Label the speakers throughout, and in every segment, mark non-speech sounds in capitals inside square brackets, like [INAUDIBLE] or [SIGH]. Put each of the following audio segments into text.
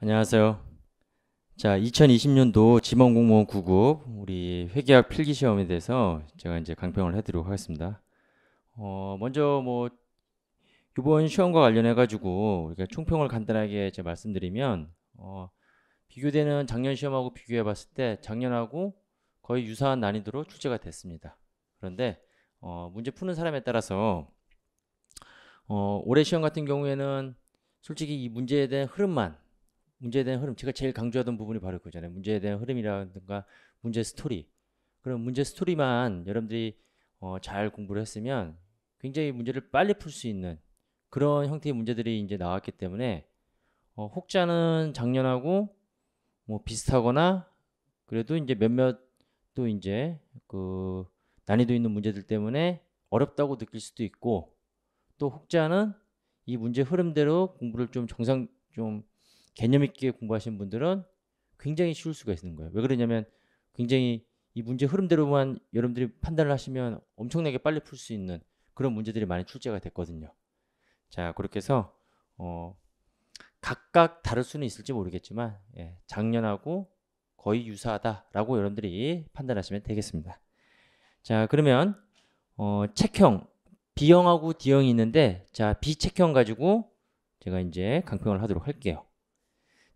Speaker 1: 안녕하세요. 자, 2020년도 지방공무원 9급 우리 회계학 필기 시험에 대해서 제가 이제 강평을 해드리도록 하겠습니다. 어, 먼저 뭐 이번 시험과 관련해 가지고 우리가 총평을 간단하게 제 말씀드리면 어, 비교되는 작년 시험하고 비교해 봤을 때 작년하고 거의 유사한 난이도로 출제가 됐습니다. 그런데 어, 문제 푸는 사람에 따라서 어, 올해 시험 같은 경우에는 솔직히 이 문제에 대한 흐름만 문제에 대한 흐름 제가 제일 강조하던 부분이 바로 그잖아요 거 문제에 대한 흐름이라든가 문제 스토리 그런 문제 스토리만 여러분들이 어, 잘 공부를 했으면 굉장히 문제를 빨리 풀 수 있는 그런 형태의 문제들이 이제 나왔기 때문에 어, 혹자는 작년하고 뭐 비슷하거나 그래도 이제 몇몇 또 이제 그 난이도 있는 문제들 때문에 어렵다고 느낄 수도 있고 또 혹자는 이 문제 흐름대로 공부를 좀 정상 좀 개념 있게 공부하신 분들은 굉장히 쉬울 수가 있는 거예요. 왜 그러냐면 굉장히 이 문제 흐름대로만 여러분들이 판단을 하시면 엄청나게 빨리 풀 수 있는 그런 문제들이 많이 출제가 됐거든요. 자 그렇게 해서 어, 각각 다를 수는 있을지 모르겠지만 예, 작년하고 거의 유사하다라고 여러분들이 판단하시면 되겠습니다. 자 그러면 어, 책형 B형하고 D형이 있는데 자 B책형 가지고 제가 이제 강평을 하도록 할게요.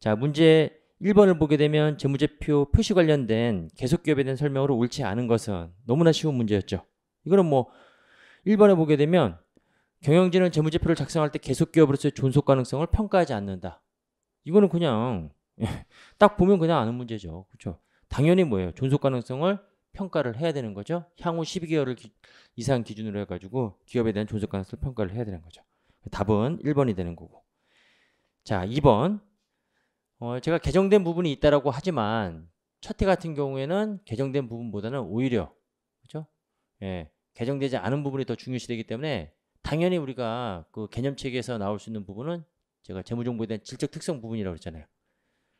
Speaker 1: 자, 문제 1번을 보게 되면 재무제표 표시 관련된 계속기업에 대한 설명으로 옳지 않은 것은 너무나 쉬운 문제였죠. 이거는 뭐 1번에 보게 되면 경영진은 재무제표를 작성할 때 계속기업으로서의 존속 가능성을 평가하지 않는다. 이거는 그냥 [LAUGHS] 딱 보면 그냥 아는 문제죠. 그렇죠? 당연히 뭐예요? 존속 가능성을 평가를 해야 되는 거죠. 향후 12개월 기, 이상 기준으로 해가지고 기업에 대한 존속 가능성을 평가를 해야 되는 거죠. 답은 1번이 되는 거고. 자, 2번. 어, 제가 개정된 부분이 있다라고 하지만 첫해 같은 경우에는 개정된 부분보다는 오히려 그렇죠? 예, 개정되지 않은 부분이 더 중요시되기 때문에 당연히 우리가 그 개념 체계에서 나올 수 있는 부분은 제가 재무정보에 대한 질적 특성 부분이라고 했잖아요.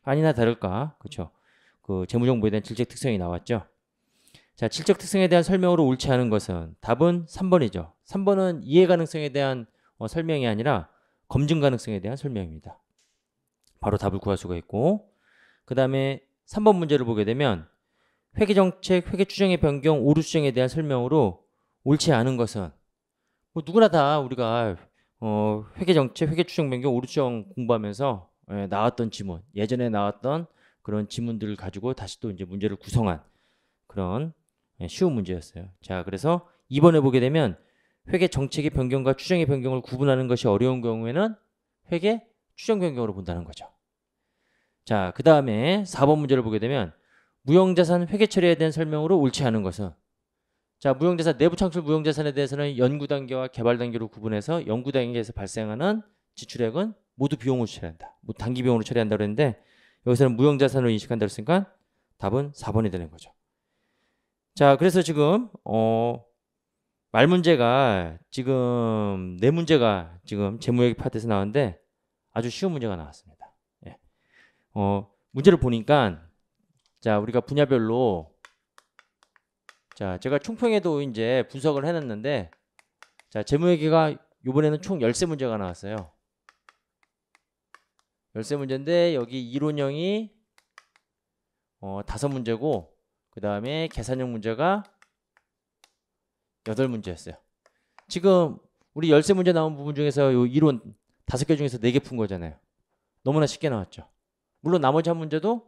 Speaker 1: 아니나 다를까, 그렇죠? 그 재무정보에 대한 질적 특성이 나왔죠. 자, 질적 특성에 대한 설명으로 옳지 않은 것은 답은 3번이죠. 3번은 이해 가능성에 대한 어, 설명이 아니라 검증 가능성에 대한 설명입니다. 바로 답을 구할 수가 있고 그 다음에 3번 문제를 보게 되면 회계정책, 회계추정의 변경, 오류수정에 대한 설명으로 옳지 않은 것은 뭐 누구나 다 우리가 어, 회계정책, 회계추정 변경, 오류수정 공부하면서 예, 나왔던 지문, 예전에 나왔던 그런 지문들을 가지고 다시 또 이제 문제를 구성한 그런 예, 쉬운 문제였어요. 자, 그래서 이번에 보게 되면 회계 정책의 변경과 추정의 변경을 구분하는 것이 어려운 경우에는 회계 추정 변경으로 본다는 거죠. 자, 그 다음에 4번 문제를 보게 되면 무형자산 회계 처리에 대한 설명으로 옳지 않은 것은 자, 무형자산 내부 창출 무형자산에 대해서는 연구 단계와 개발 단계로 구분해서 연구 단계에서 발생하는 지출액은 모두 비용으로 처리한다. 뭐 단기 비용으로 처리한다 그랬는데 여기서는 무형자산으로 인식한다 그랬으니까 답은 4번이 되는 거죠. 자, 그래서 지금 어, 말 문제가 지금 내 문제가 지금 재무회계 파트에서 나왔는데 아주 쉬운 문제가 나왔습니다. 예. 어, 문제를 보니까 자 우리가 분야별로 자 제가 총평에도 이제 분석을 해놨는데 자 재무회계가 이번에는 총 13문제가 나왔어요. 13문제인데 여기 이론형이 어, 5문제고 그 다음에 계산형 문제가 8문제였어요. 지금 우리 열쇠 문제 나온 부분 중에서 요 이론 다섯 개 중에서 네 개 푼 거잖아요. 너무나 쉽게 나왔죠. 물론 나머지 한 문제도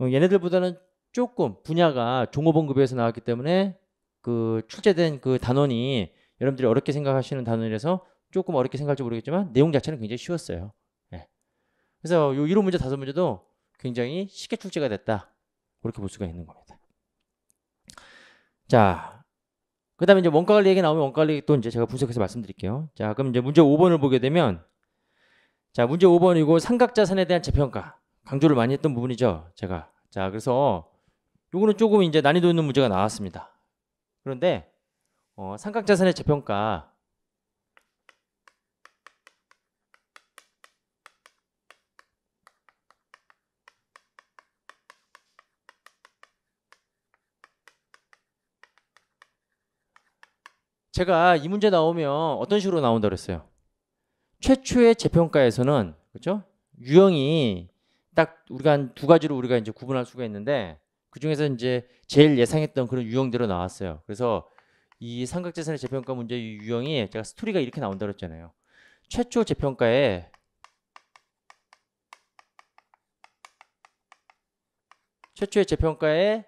Speaker 1: 어, 얘네들보다는 조금 분야가 종업원급에서 나왔기 때문에 그 출제된 그 단원이 여러분들이 어렵게 생각하시는 단원이라서 조금 어렵게 생각할지 모르겠지만 내용 자체는 굉장히 쉬웠어요. 네. 그래서 요 이론 문제 다섯 문제도 굉장히 쉽게 출제가 됐다. 그렇게 볼 수가 있는 겁니다. 자, 그 다음에 이제 원가 관리 얘기 나오면 원가 관리 또 이제 제가 분석해서 말씀드릴게요. 자, 그럼 이제 문제 5번을 보게 되면 자, 문제 5번이고 삼각자산에 대한 재평가. 강조를 많이 했던 부분이죠. 제가. 자, 그래서 요거는 조금 이제 난이도 있는 문제가 나왔습니다. 그런데 어, 삼각자산의 재평가 제가 이 문제 나오면 어떤 식으로 나온다 그랬어요? 최초의 재평가에서는 그렇죠? 유형이 딱 우리가 한두 가지로 우리가 이제 구분할 수가 있는데 그 중에서 이제 제일 예상했던 그런 유형대로 나왔어요. 그래서 이 삼각재산의 재평가 문제 유형이 제가 스토리가 이렇게 나온다 그랬잖아요. 최초 재평가에 최초의 재평가에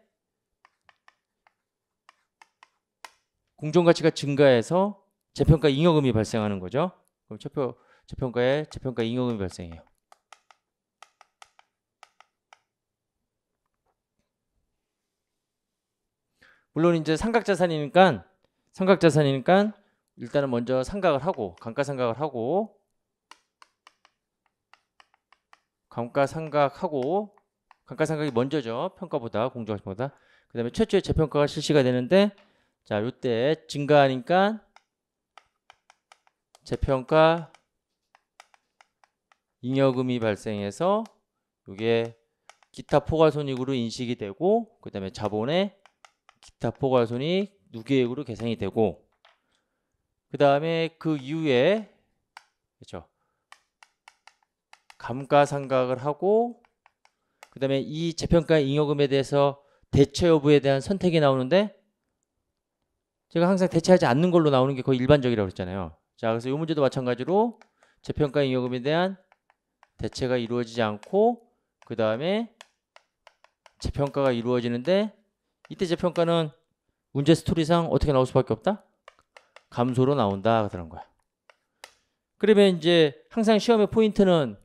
Speaker 1: 공정가치가 증가해서 재평가 잉여금이 발생하는 거죠. 그럼 최표, 최평가에 재평가 잉여금이 발생해요. 물론 이제 삼각자산이니까 삼각자산이니까 일단은 먼저 상각을 하고 감가상각을 하고 감가상각하고 감가상각이 먼저죠 평가보다 공정하신보다 그 다음에 최초의 재평가가 실시가 되는데 자 요때 증가하니까 재평가 잉여금이 발생해서 이게 기타 포괄손익으로 인식이 되고 그 다음에 자본의 기타 포괄손익 누계액으로 계산이 되고 그 다음에 그 이후에 그렇죠 감가상각을 하고 그 다음에 이 재평가 잉여금에 대해서 대체 여부에 대한 선택이 나오는데 제가 항상 대체하지 않는 걸로 나오는 게 거의 일반적이라고 그랬잖아요 자 그래서 이 문제도 마찬가지로 재평가 잉여금에 대한 대체가 이루어지지 않고 그 다음에 재평가가 이루어지는데 이때 재평가는 문제 스토리상 어떻게 나올 수밖에 없다? 감소로 나온다 그런 거야. 그러면 이제 항상 시험의 포인트는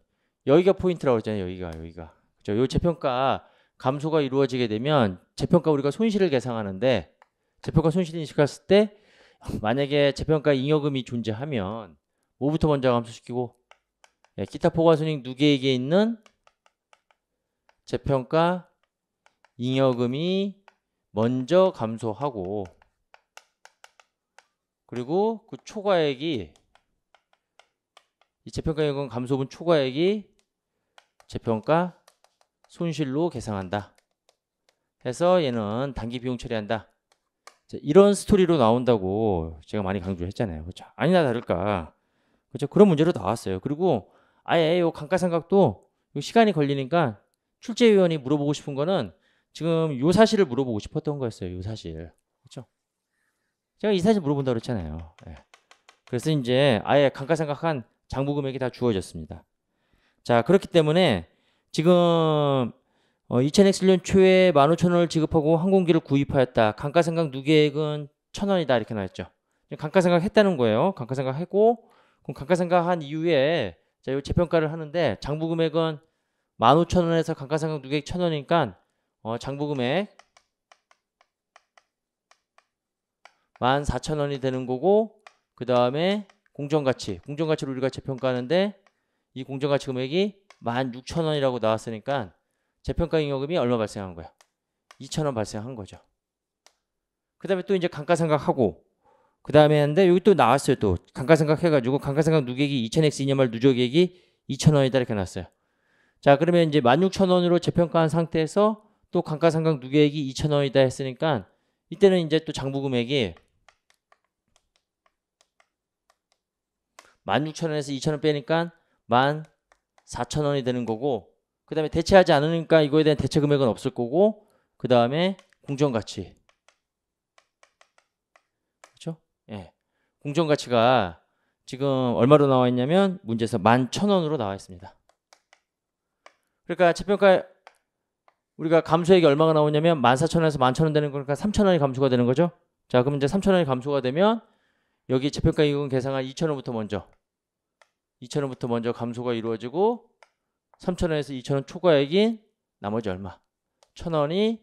Speaker 1: 여기가 포인트라고 했잖아요. 여기가 여기가. 그죠? 요 재평가 감소가 이루어지게 되면 재평가 우리가 손실을 계상하는데 재평가 손실 인식했을 때 만약에 재평가 잉여금이 존재하면 뭐부터 먼저 감소시키고 예, 기타 포괄손익 누계에게 있는 재평가 잉여금이 먼저 감소하고 그리고 그 초과액이 이 재평가 잉여금 감소분 초과액이 재평가 손실로 계상한다 해서 얘는 단기 비용 처리한다 이런 스토리로 나온다고 제가 많이 강조 했잖아요. 그렇죠? 아니나 다를까. 그렇죠? 그런 문제로 나왔어요. 그리고 아예 이강가상각도 시간이 걸리니까 출제위원이 물어보고 싶은 거는 지금 요 사실을 물어보고 싶었던 거였어요. 요 사실. 그렇죠? 제가 이 사실 물어본다 그랬잖아요. 네. 그래서 이제 아예 강가상각한 장부 금액이 다 주어졌습니다. 자, 그렇기 때문에 지금 어, 2000X년 초에 15,000원을 지급하고 항공기를 구입하였다. 감가상각 누계액은 1,000원이다. 이렇게 나왔죠. 감가상각 했다는 거예요. 감가상각 했고, 그럼 감가상각 한 이후에, 자, 요 재평가를 하는데, 장부금액은 15,000원에서 감가상각 누계액 1,000원이니까, 어, 장부금액 14,000원이 되는 거고, 그 다음에 공정가치. 공정가치를 우리가 재평가하는데, 이 공정가치 금액이 16,000원이라고 나왔으니까, 재평가 잉여금이 얼마 발생한 거야? 2천원 발생한 거죠. 그 다음에 또 이제 감가상각하고 그 다음에 하는데 여기 또 나왔어요. 또 감가상각 해가지고 감가상각 누계기 2000x 이념할 누적액이 2천원이다 이렇게 났어요. 자 그러면 이제 16,000원으로 재평가한 상태에서 또 감가상각 누계액이 2천원이다 했으니까 이때는 이제 또 장부금액이 16,000원에서 2,000원 빼니까 14,000원이 되는 거고 그 다음에 대체하지 않으니까 이거에 대한 대체 금액은 없을 거고 그 다음에 공정가치 그렇죠? 예. 공정가치가 지금 얼마로 나와 있냐면 문제에서 11,000원으로 나와 있습니다 그러니까 재평가 우리가 감소액이 얼마가 나오냐면 14,000원에서 11,000원 되는 거니까 3,000원이 감소가 되는 거죠 자 그럼 이제 3,000원이 감소가 되면 여기 재평가 이익은 계산한 2,000원부터 먼저 2,000원부터 먼저 감소가 이루어지고 3,000원에서 2,000원 초과액인 나머지 얼마? 1,000원이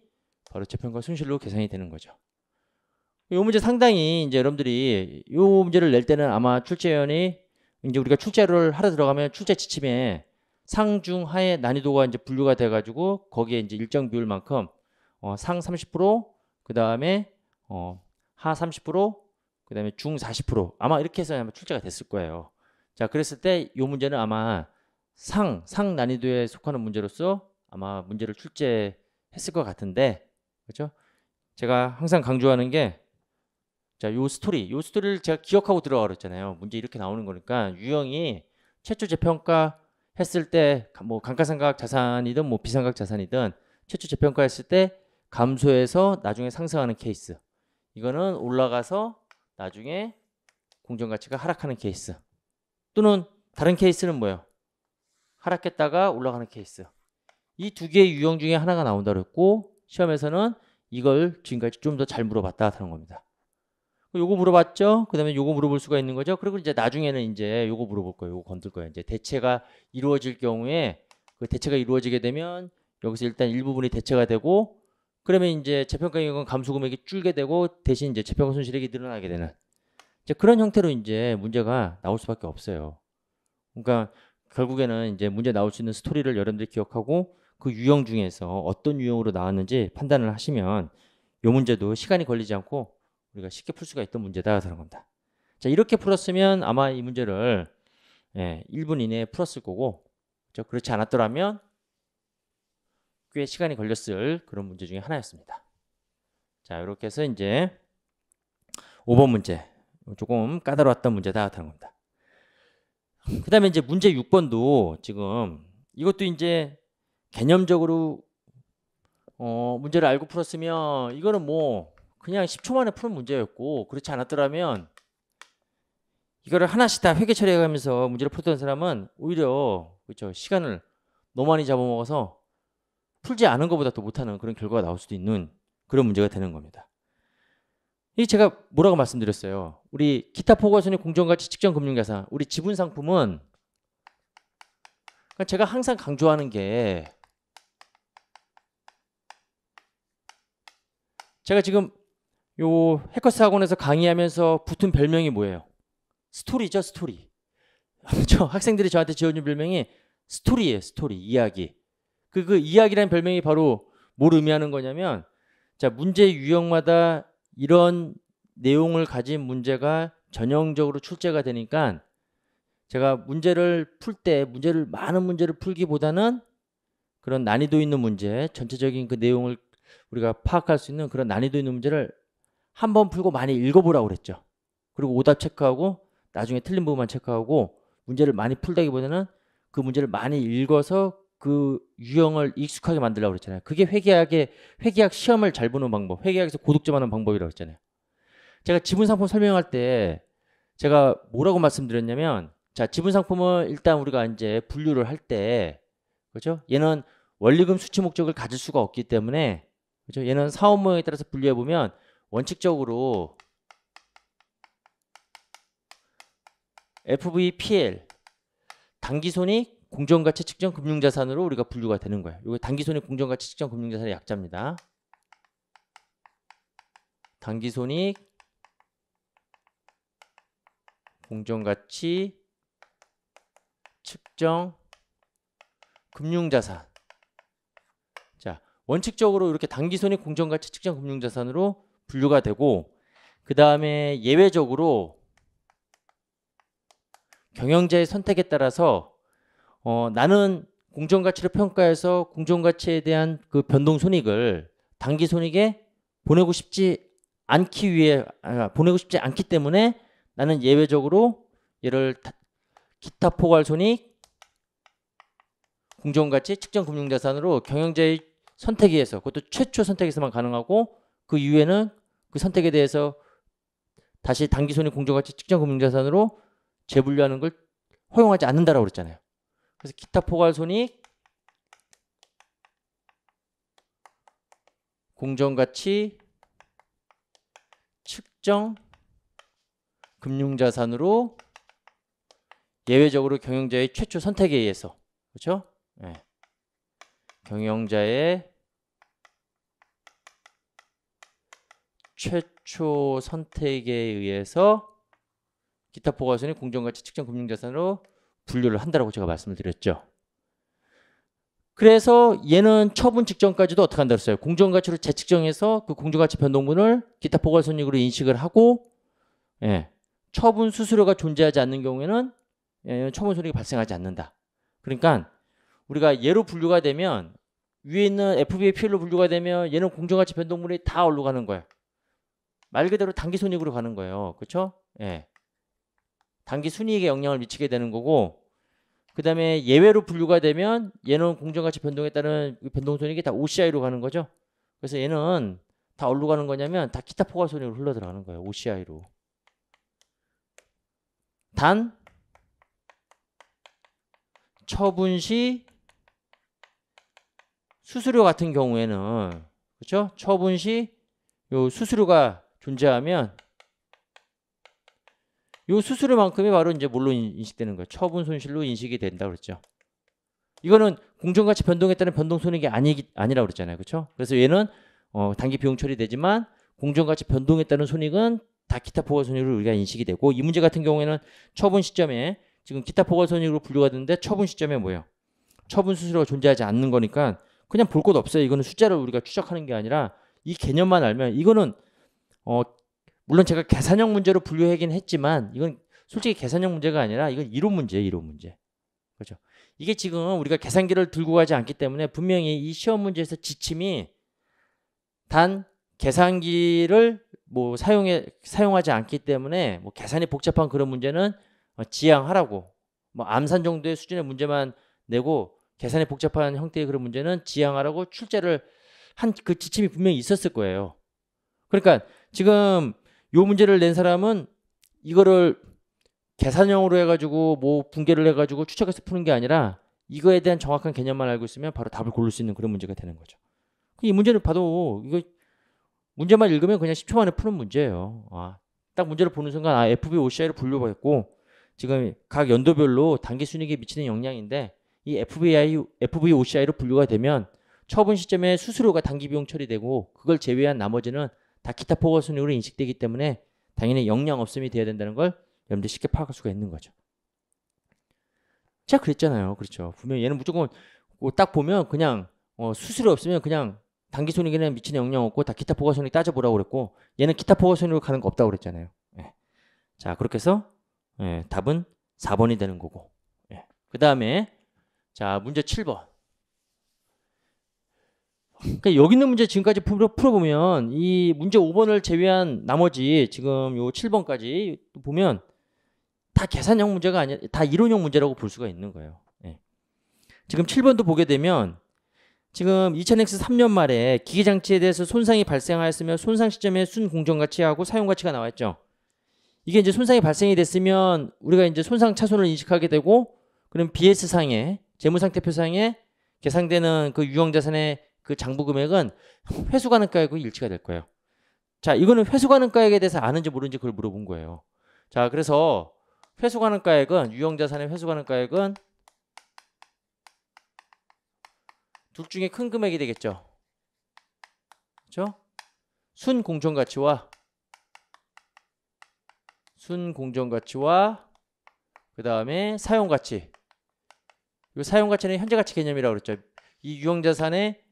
Speaker 1: 바로 재평가 손실로 계산이 되는 거죠. 이 문제 상당히 이제 여러분들이 이 문제를 낼 때는 아마 출제위원이 이제 우리가 출제를 하러 들어가면 출제 지침에 상중하의 난이도가 이제 분류가 돼가지고 거기에 이제 일정 비율만큼 어, 상 30%, 그 다음에 어, 하 30%, 그 다음에 중 40% 아마 이렇게 해서 아마 출제가 됐을 거예요. 자, 그랬을 때 이 문제는 아마 상, 상 난이도에 속하는 문제로서 아마 문제를 출제했을 것 같은데, 그렇죠? 제가 항상 강조하는 게, 자, 요 스토리, 요 스토리를 제가 기억하고 들어가 그랬잖아요. 문제 이렇게 나오는 거니까 유형이 최초 재평가 했을 때, 뭐 감가상각 자산이든 뭐 비상각 자산이든 최초 재평가했을 때 감소해서 나중에 상승하는 케이스. 이거는 올라가서 나중에 공정가치가 하락하는 케이스. 또는 다른 케이스는 뭐예요? 하락했다가 올라가는 케이스. 이 두 개의 유형 중에 하나가 나온다 그랬고 시험에서는 이걸 지금까지 좀 더 잘 물어봤다 하는 겁니다. 요거 물어봤죠? 그 다음에 요거 물어볼 수가 있는 거죠? 그리고 이제 나중에는 이제 요거 물어볼 거예요. 요거 건들 거예요. 이제 대체가 이루어질 경우에 그 대체가 이루어지게 되면 여기서 일단 일부분이 대체가 되고 그러면 이제 재평가액은 감소금액이 줄게 되고 대신 이제 재평가 손실액이 늘어나게 되는 이제 그런 형태로 이제 문제가 나올 수밖에 없어요. 그러니까 결국에는 이제 문제 나올 수 있는 스토리를 여러분들이 기억하고 그 유형 중에서 어떤 유형으로 나왔는지 판단을 하시면 이 문제도 시간이 걸리지 않고 우리가 쉽게 풀 수가 있던 문제다 그런 겁니다. 자 이렇게 풀었으면 아마 이 문제를 예, 1분 이내에 풀었을 거고 그렇죠? 그렇지 않았더라면 꽤 시간이 걸렸을 그런 문제 중에 하나였습니다. 자 이렇게 해서 이제 5번 문제 조금 까다로웠던 문제다 그런 겁니다. 그 다음에 이제 문제 6번도 지금 이것도 이제 개념적으로 어, 문제를 알고 풀었으면 이거는 뭐 그냥 10초 만에 푸는 문제였고 그렇지 않았더라면 이거를 하나씩 다 회계 처리해가면서 문제를 풀던 사람은 오히려 그렇죠 시간을 너무 많이 잡아먹어서 풀지 않은 것보다 더 못하는 그런 결과가 나올 수도 있는 그런 문제가 되는 겁니다. 이 제가 뭐라고 말씀드렸어요. 우리 기타 포괄손익 공정가치 측정 금융자산 우리 지분 상품은 그러니까 제가 항상 강조하는 게 제가 지금 요 해커스 학원에서 강의하면서 붙은 별명이 뭐예요? 스토리죠 스토리 [LAUGHS] 저 학생들이 저한테 지어준 별명이 스토리예요 스토리 이야기 그, 그 이야기라는 별명이 바로 뭘 의미하는 거냐면 자 문제 유형마다 이런 내용을 가진 문제가 전형적으로 출제가 되니까 제가 문제를 풀 때 문제를 많은 문제를 풀기보다는 그런 난이도 있는 문제 전체적인 그 내용을 우리가 파악할 수 있는 그런 난이도 있는 문제를 한 번 풀고 많이 읽어보라고 그랬죠. 그리고 오답 체크하고 나중에 틀린 부분만 체크하고 문제를 많이 풀다기보다는 그 문제를 많이 읽어서 그 유형을 익숙하게 만들라고 그랬잖아요. 그게 회계학의 회계학 시험을 잘 보는 방법, 회계학에서 고득점하는 방법이라고 했잖아요. 제가 지분 상품 설명할 때 제가 뭐라고 말씀드렸냐면 자, 지분 상품은 일단 우리가 이제 분류를 할 때 그렇죠? 얘는 원리금 수취 목적을 가질 수가 없기 때문에 그렇죠? 얘는 사업 모형에 따라서 분류해 보면 원칙적으로 FVPL 단기손익 공정가치 측정 금융자산으로 우리가 분류가 되는 거예요. 이거 단기손익 공정가치 측정 금융자산의 약자입니다. 단기손익 공정가치 측정 금융자산 자 원칙적으로 이렇게 단기손익 공정가치 측정 금융자산으로 분류가 되고 그 다음에 예외적으로 경영자의 선택에 따라서 어, 나는 공정가치를 평가해서 공정가치에 대한 그 변동 손익을 단기 손익에 보내고 싶지 않기 위해 아, 보내고 싶지 않기 때문에 나는 예외적으로 얘를 기타 포괄 손익 공정가치 측정 금융자산으로 경영자의 선택에 의해서 그것도 최초 선택에서만 가능하고 그 이후에는 그 선택에 대해서 다시 단기 손익 공정가치 측정 금융자산으로 재분류하는 걸 허용하지 않는다라고 그랬잖아요. 그래서 기타 포괄손익 공정가치 측정 금융자산으로 예외적으로 경영자의 최초 선택에 의해서 그렇죠? 네. 경영자의 최초 선택에 의해서 기타 포괄손익 공정가치 측정 금융자산으로 분류를 한다고 제가 말씀을 드렸죠. 그래서 얘는 처분 직전까지도 어떻게 한다 고했어요 공정가치로 재측정해서 그 공정가치 변동분을 기타 포괄손익으로 인식을 하고 예, 처분 수수료가 존재하지 않는 경우에는 예, 처분 손익이 발생하지 않는다. 그러니까 우리가 예로 분류가 되면 위에 있는 FBA PL로 분류가 되면 얘는 공정가치 변동분이 다 올라가는 거예요. 말 그대로 단기 손익으로 가는 거예요. 그렇죠? 예. 단기 순이익에 영향을 미치게 되는 거고 그 다음에 예외로 분류가 되면 얘는 공정가치 변동에 따른 변동손익이 다 OCI로 가는 거죠. 그래서 얘는 다 어디로 가는 거냐면 다 기타 포괄손익으로 흘러들어가는 거예요. OCI로. 단 처분 시 수수료 같은 경우에는 그렇죠? 처분 시요 수수료가 존재하면 요 수수료만큼이 바로 이제 뭘로 인식되는 거예요. 처분 손실로 인식이 된다 그랬죠. 이거는 공정가치 변동에 따른 변동 손익이 아니 아니라고 그랬잖아요. 그렇죠? 그래서 얘는 어, 단기 비용 처리되지만 공정가치 변동에 따른 손익은 다 기타 포괄 손익으로 우리가 인식이 되고 이 문제 같은 경우에는 처분 시점에 지금 기타 포괄 손익으로 분류가 되는데 처분 시점에 뭐예요? 처분 수수료가 존재하지 않는 거니까 그냥 볼것 없어요. 이거는 숫자를 우리가 추적하는 게 아니라 이 개념만 알면 이거는 어, 물론 제가 계산형 문제로 분류하긴 했지만 이건 솔직히 계산형 문제가 아니라 이건 이론 문제예요. 이론 문제. 그렇죠? 이게 지금 우리가 계산기를 들고 가지 않기 때문에 분명히 이 시험 문제에서 지침이 단 계산기를 뭐 사용해 사용하지 않기 때문에 뭐 계산이 복잡한 그런 문제는 어, 지양하라고 뭐 암산 정도의 수준의 문제만 내고 계산이 복잡한 형태의 그런 문제는 지양하라고 출제를 한 그 지침이 분명히 있었을 거예요. 그러니까 지금 요 문제를 낸 사람은 이거를 계산형으로 해가지고 뭐 분계를 해가지고 추측해서 푸는 게 아니라 이거에 대한 정확한 개념만 알고 있으면 바로 답을 고를 수 있는 그런 문제가 되는 거죠. 그 이 문제를 봐도 이거 문제만 읽으면 그냥 10초 만에 푸는 문제예요. 아, 딱 문제를 보는 순간 아 FB OCI를 분류받고 지금 각 연도별로 단기 순익에 미치는 영향인데 이 FBI, FB OCI로 분류가 되면 처분 시점에 수수료가 단기 비용 처리되고 그걸 제외한 나머지는 다 기타 포괄 순위로 인식되기 때문에 당연히 역량 없음이 되어야 된다는 걸 여러분들 쉽게 파악할 수가 있는 거죠. 제가 그랬잖아요. 그렇죠. 분명 얘는 무조건 뭐 딱 보면 그냥 어, 수수료 없으면 그냥 단기 손익에는 미치는 영향 없고 다 기타 포괄 손익 따져보라고 그랬고 얘는 기타 포괄 손익으로 가는 거 없다고 그랬잖아요. 예. 자 그렇게 해서 예, 답은 4번이 되는 거고 예. 그 다음에 자 문제 7번 그러니까 여기 있는 문제 지금까지 풀어, 보면이 문제 5번을 제외한 나머지 지금 요 7번까지 보면 다 계산형 문제가 아니야 다 이론형 문제라고 볼 수가 있는 거예요. 예. 지금 7번도 보게 되면 지금 2000X 3년 말에 기계장치에 대해서 손상이 발생하였으며 손상 시점에 순공정가치하고 사용가치가 나와있죠. 이게 이제 손상이 발생이 됐으면 우리가 이제 손상 차손을 인식하게 되고 그럼 BS상에 재무상태표상에 계상되는 그 유형자산의 그 장부 금액은 회수 가능가액과 일치가 될 거예요. 자, 이거는 회수 가능가액에 대해서 아는지 모르는지 그걸 물어본 거예요. 자, 그래서 회수 가능가액은 유형 자산의 회수 가능가액은 둘 중에 큰 금액이 되겠죠. 그렇죠? 순 공정 가치와 순 공정 가치와 그다음에 사용 가치. 이 사용 가치는 현재 가치 개념이라고 그랬죠. 이 유형 자산의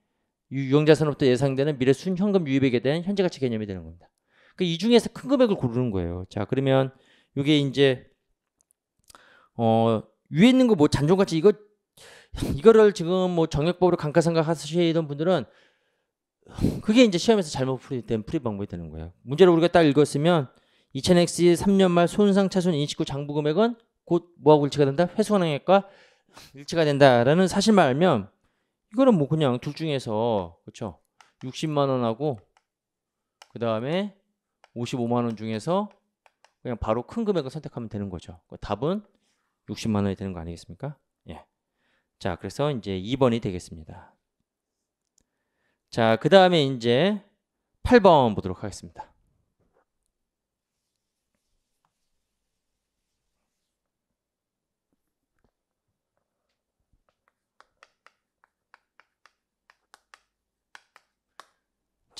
Speaker 1: 유형자산으로부터 예상되는 미래 순현금 유입액에 대한 현재 가치 개념이 되는 겁니다. 그러니까 이 중에서 큰 금액을 고르는 거예요. 자, 그러면 이게 이제 어 위에 있는 거 뭐 잔존 가치 이거 [LAUGHS] 이거를 지금 뭐 정액법으로 감가상각 하시던 분들은 그게 이제 시험에서 잘못 풀이된 풀이 방법이 되는 거예요. 문제를 우리가 딱 읽었으면 2000X 3년 말 손상 차손 인식구 장부 금액은 곧 뭐하고 일치가 된다? 회수가능액과 일치가 된다라는 사실만 알면 이거는 뭐 그냥 둘 중에서 그렇죠 60만 원하고 그 다음에 55만 원 중에서 그냥 바로 큰 금액을 선택하면 되는 거죠 그 답은 60만 원이 되는 거 아니겠습니까 예. 자 그래서 이제 2번이 되겠습니다 자그 다음에 이제 8번 보도록 하겠습니다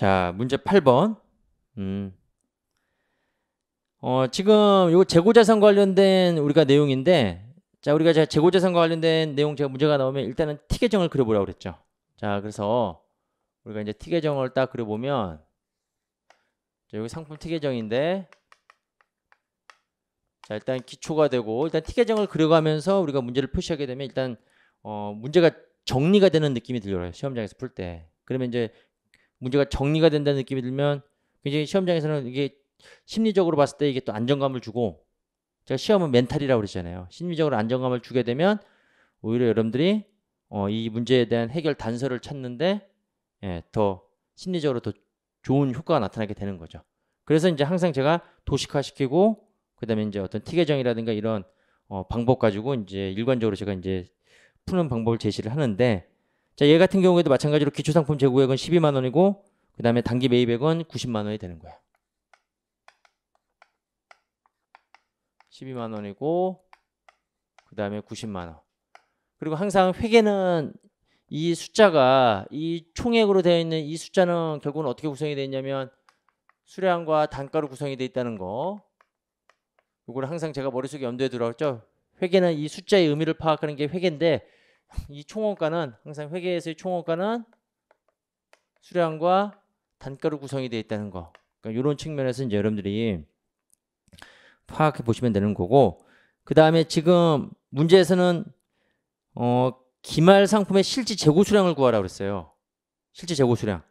Speaker 1: 자, 문제 8번. 음. 어, 지금 요 재고자산 관련된 우리가 내용인데 자, 우리가 재고자산 관련된 내용 제가 문제가 나오면 일단은 티 계정을 그려보라고 그랬죠. 자, 그래서 우리가 이제 티 계정을 딱 그려보면 자, 여기 상품 티 계정인데 자, 일단 기초가 되고 일단 티 계정을 그려가면서 우리가 문제를 표시하게 되면 일단 어, 문제가 정리가 되는 느낌이 들려요. 시험장에서 풀 때. 그러면 이제 문제가 정리가 된다는 느낌이 들면 굉장히 시험장에서는 이게 심리적으로 봤을 때 이게 또 안정감을 주고 제가 시험은 멘탈이라고 그랬잖아요. 심리적으로 안정감을 주게 되면 오히려 여러분들이 어, 이 문제에 대한 해결 단서를 찾는데 예, 더 심리적으로 더 좋은 효과가 나타나게 되는 거죠. 그래서 이제 항상 제가 도식화시키고 그다음에 이제 어떤 티계정이라든가 이런 어, 방법 가지고 이제 일관적으로 제가 이제 푸는 방법을 제시를 하는데 자, 얘 같은 경우에도 마찬가지로 기초상품 재고액은 12만 원이고 그 다음에 단기 매입액은 90만 원이 되는 거야. 12만 원이고 그 다음에 90만 원. 그리고 항상 회계는 이 숫자가 이 총액으로 되어 있는 이 숫자는 결국은 어떻게 구성이 되어 있냐면 수량과 단가로 구성이 되어 있다는 거. 이걸 항상 제가 머릿속에 염두에 들어왔죠. 회계는 이 숫자의 의미를 파악하는 게 회계인데 이 총원가는 항상 회계에서의 총원가는 수량과 단가로 구성이 되어 있다는 거. 그러니까 이런 측면에서 이제 여러분들이 파악해 보시면 되는 거고 그 다음에 지금 문제에서는 어, 기말 상품의 실지 재고 수량을 구하라 그랬어요. 실지 재고 수량.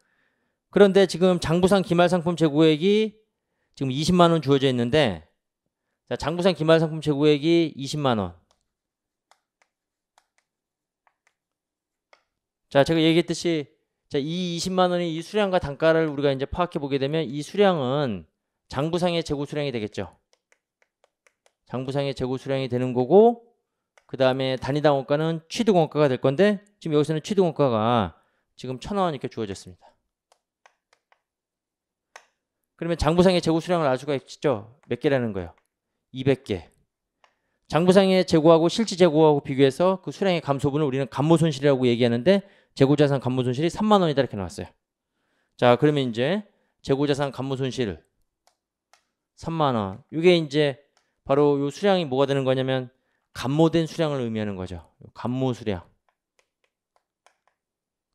Speaker 1: 그런데 지금 장부상 기말 상품 재고액이 지금 20만 원 주어져 있는데 자, 장부상 기말 상품 재고액이 20만 원. 자, 제가 얘기했듯이 자, 이 20만 원의 이 수량과 단가를 우리가 이제 파악해 보게 되면 이 수량은 장부상의 재고 수량이 되겠죠. 장부상의 재고 수량이 되는 거고 그 다음에 단위당 원가는 취득 원가가 될 건데 지금 여기서는 취득 원가가 지금 천원 이렇게 주어졌습니다. 그러면 장부상의 재고 수량을 알 수가 있죠. 몇 개라는 거예요. 200개. 장부상의 재고하고 실지 재고하고 비교해서 그 수량의 감소분을 우리는 감모 손실이라고 얘기하는데 재고자산 감무 손실이 3만 원이다 이렇게 나왔어요. 자, 그러면 이제 재고자산 감무 손실 3만 원. 이게 이제 바로 요 수량이 뭐가 되는 거냐면 감모된 수량을 의미하는 거죠. 감모 수량.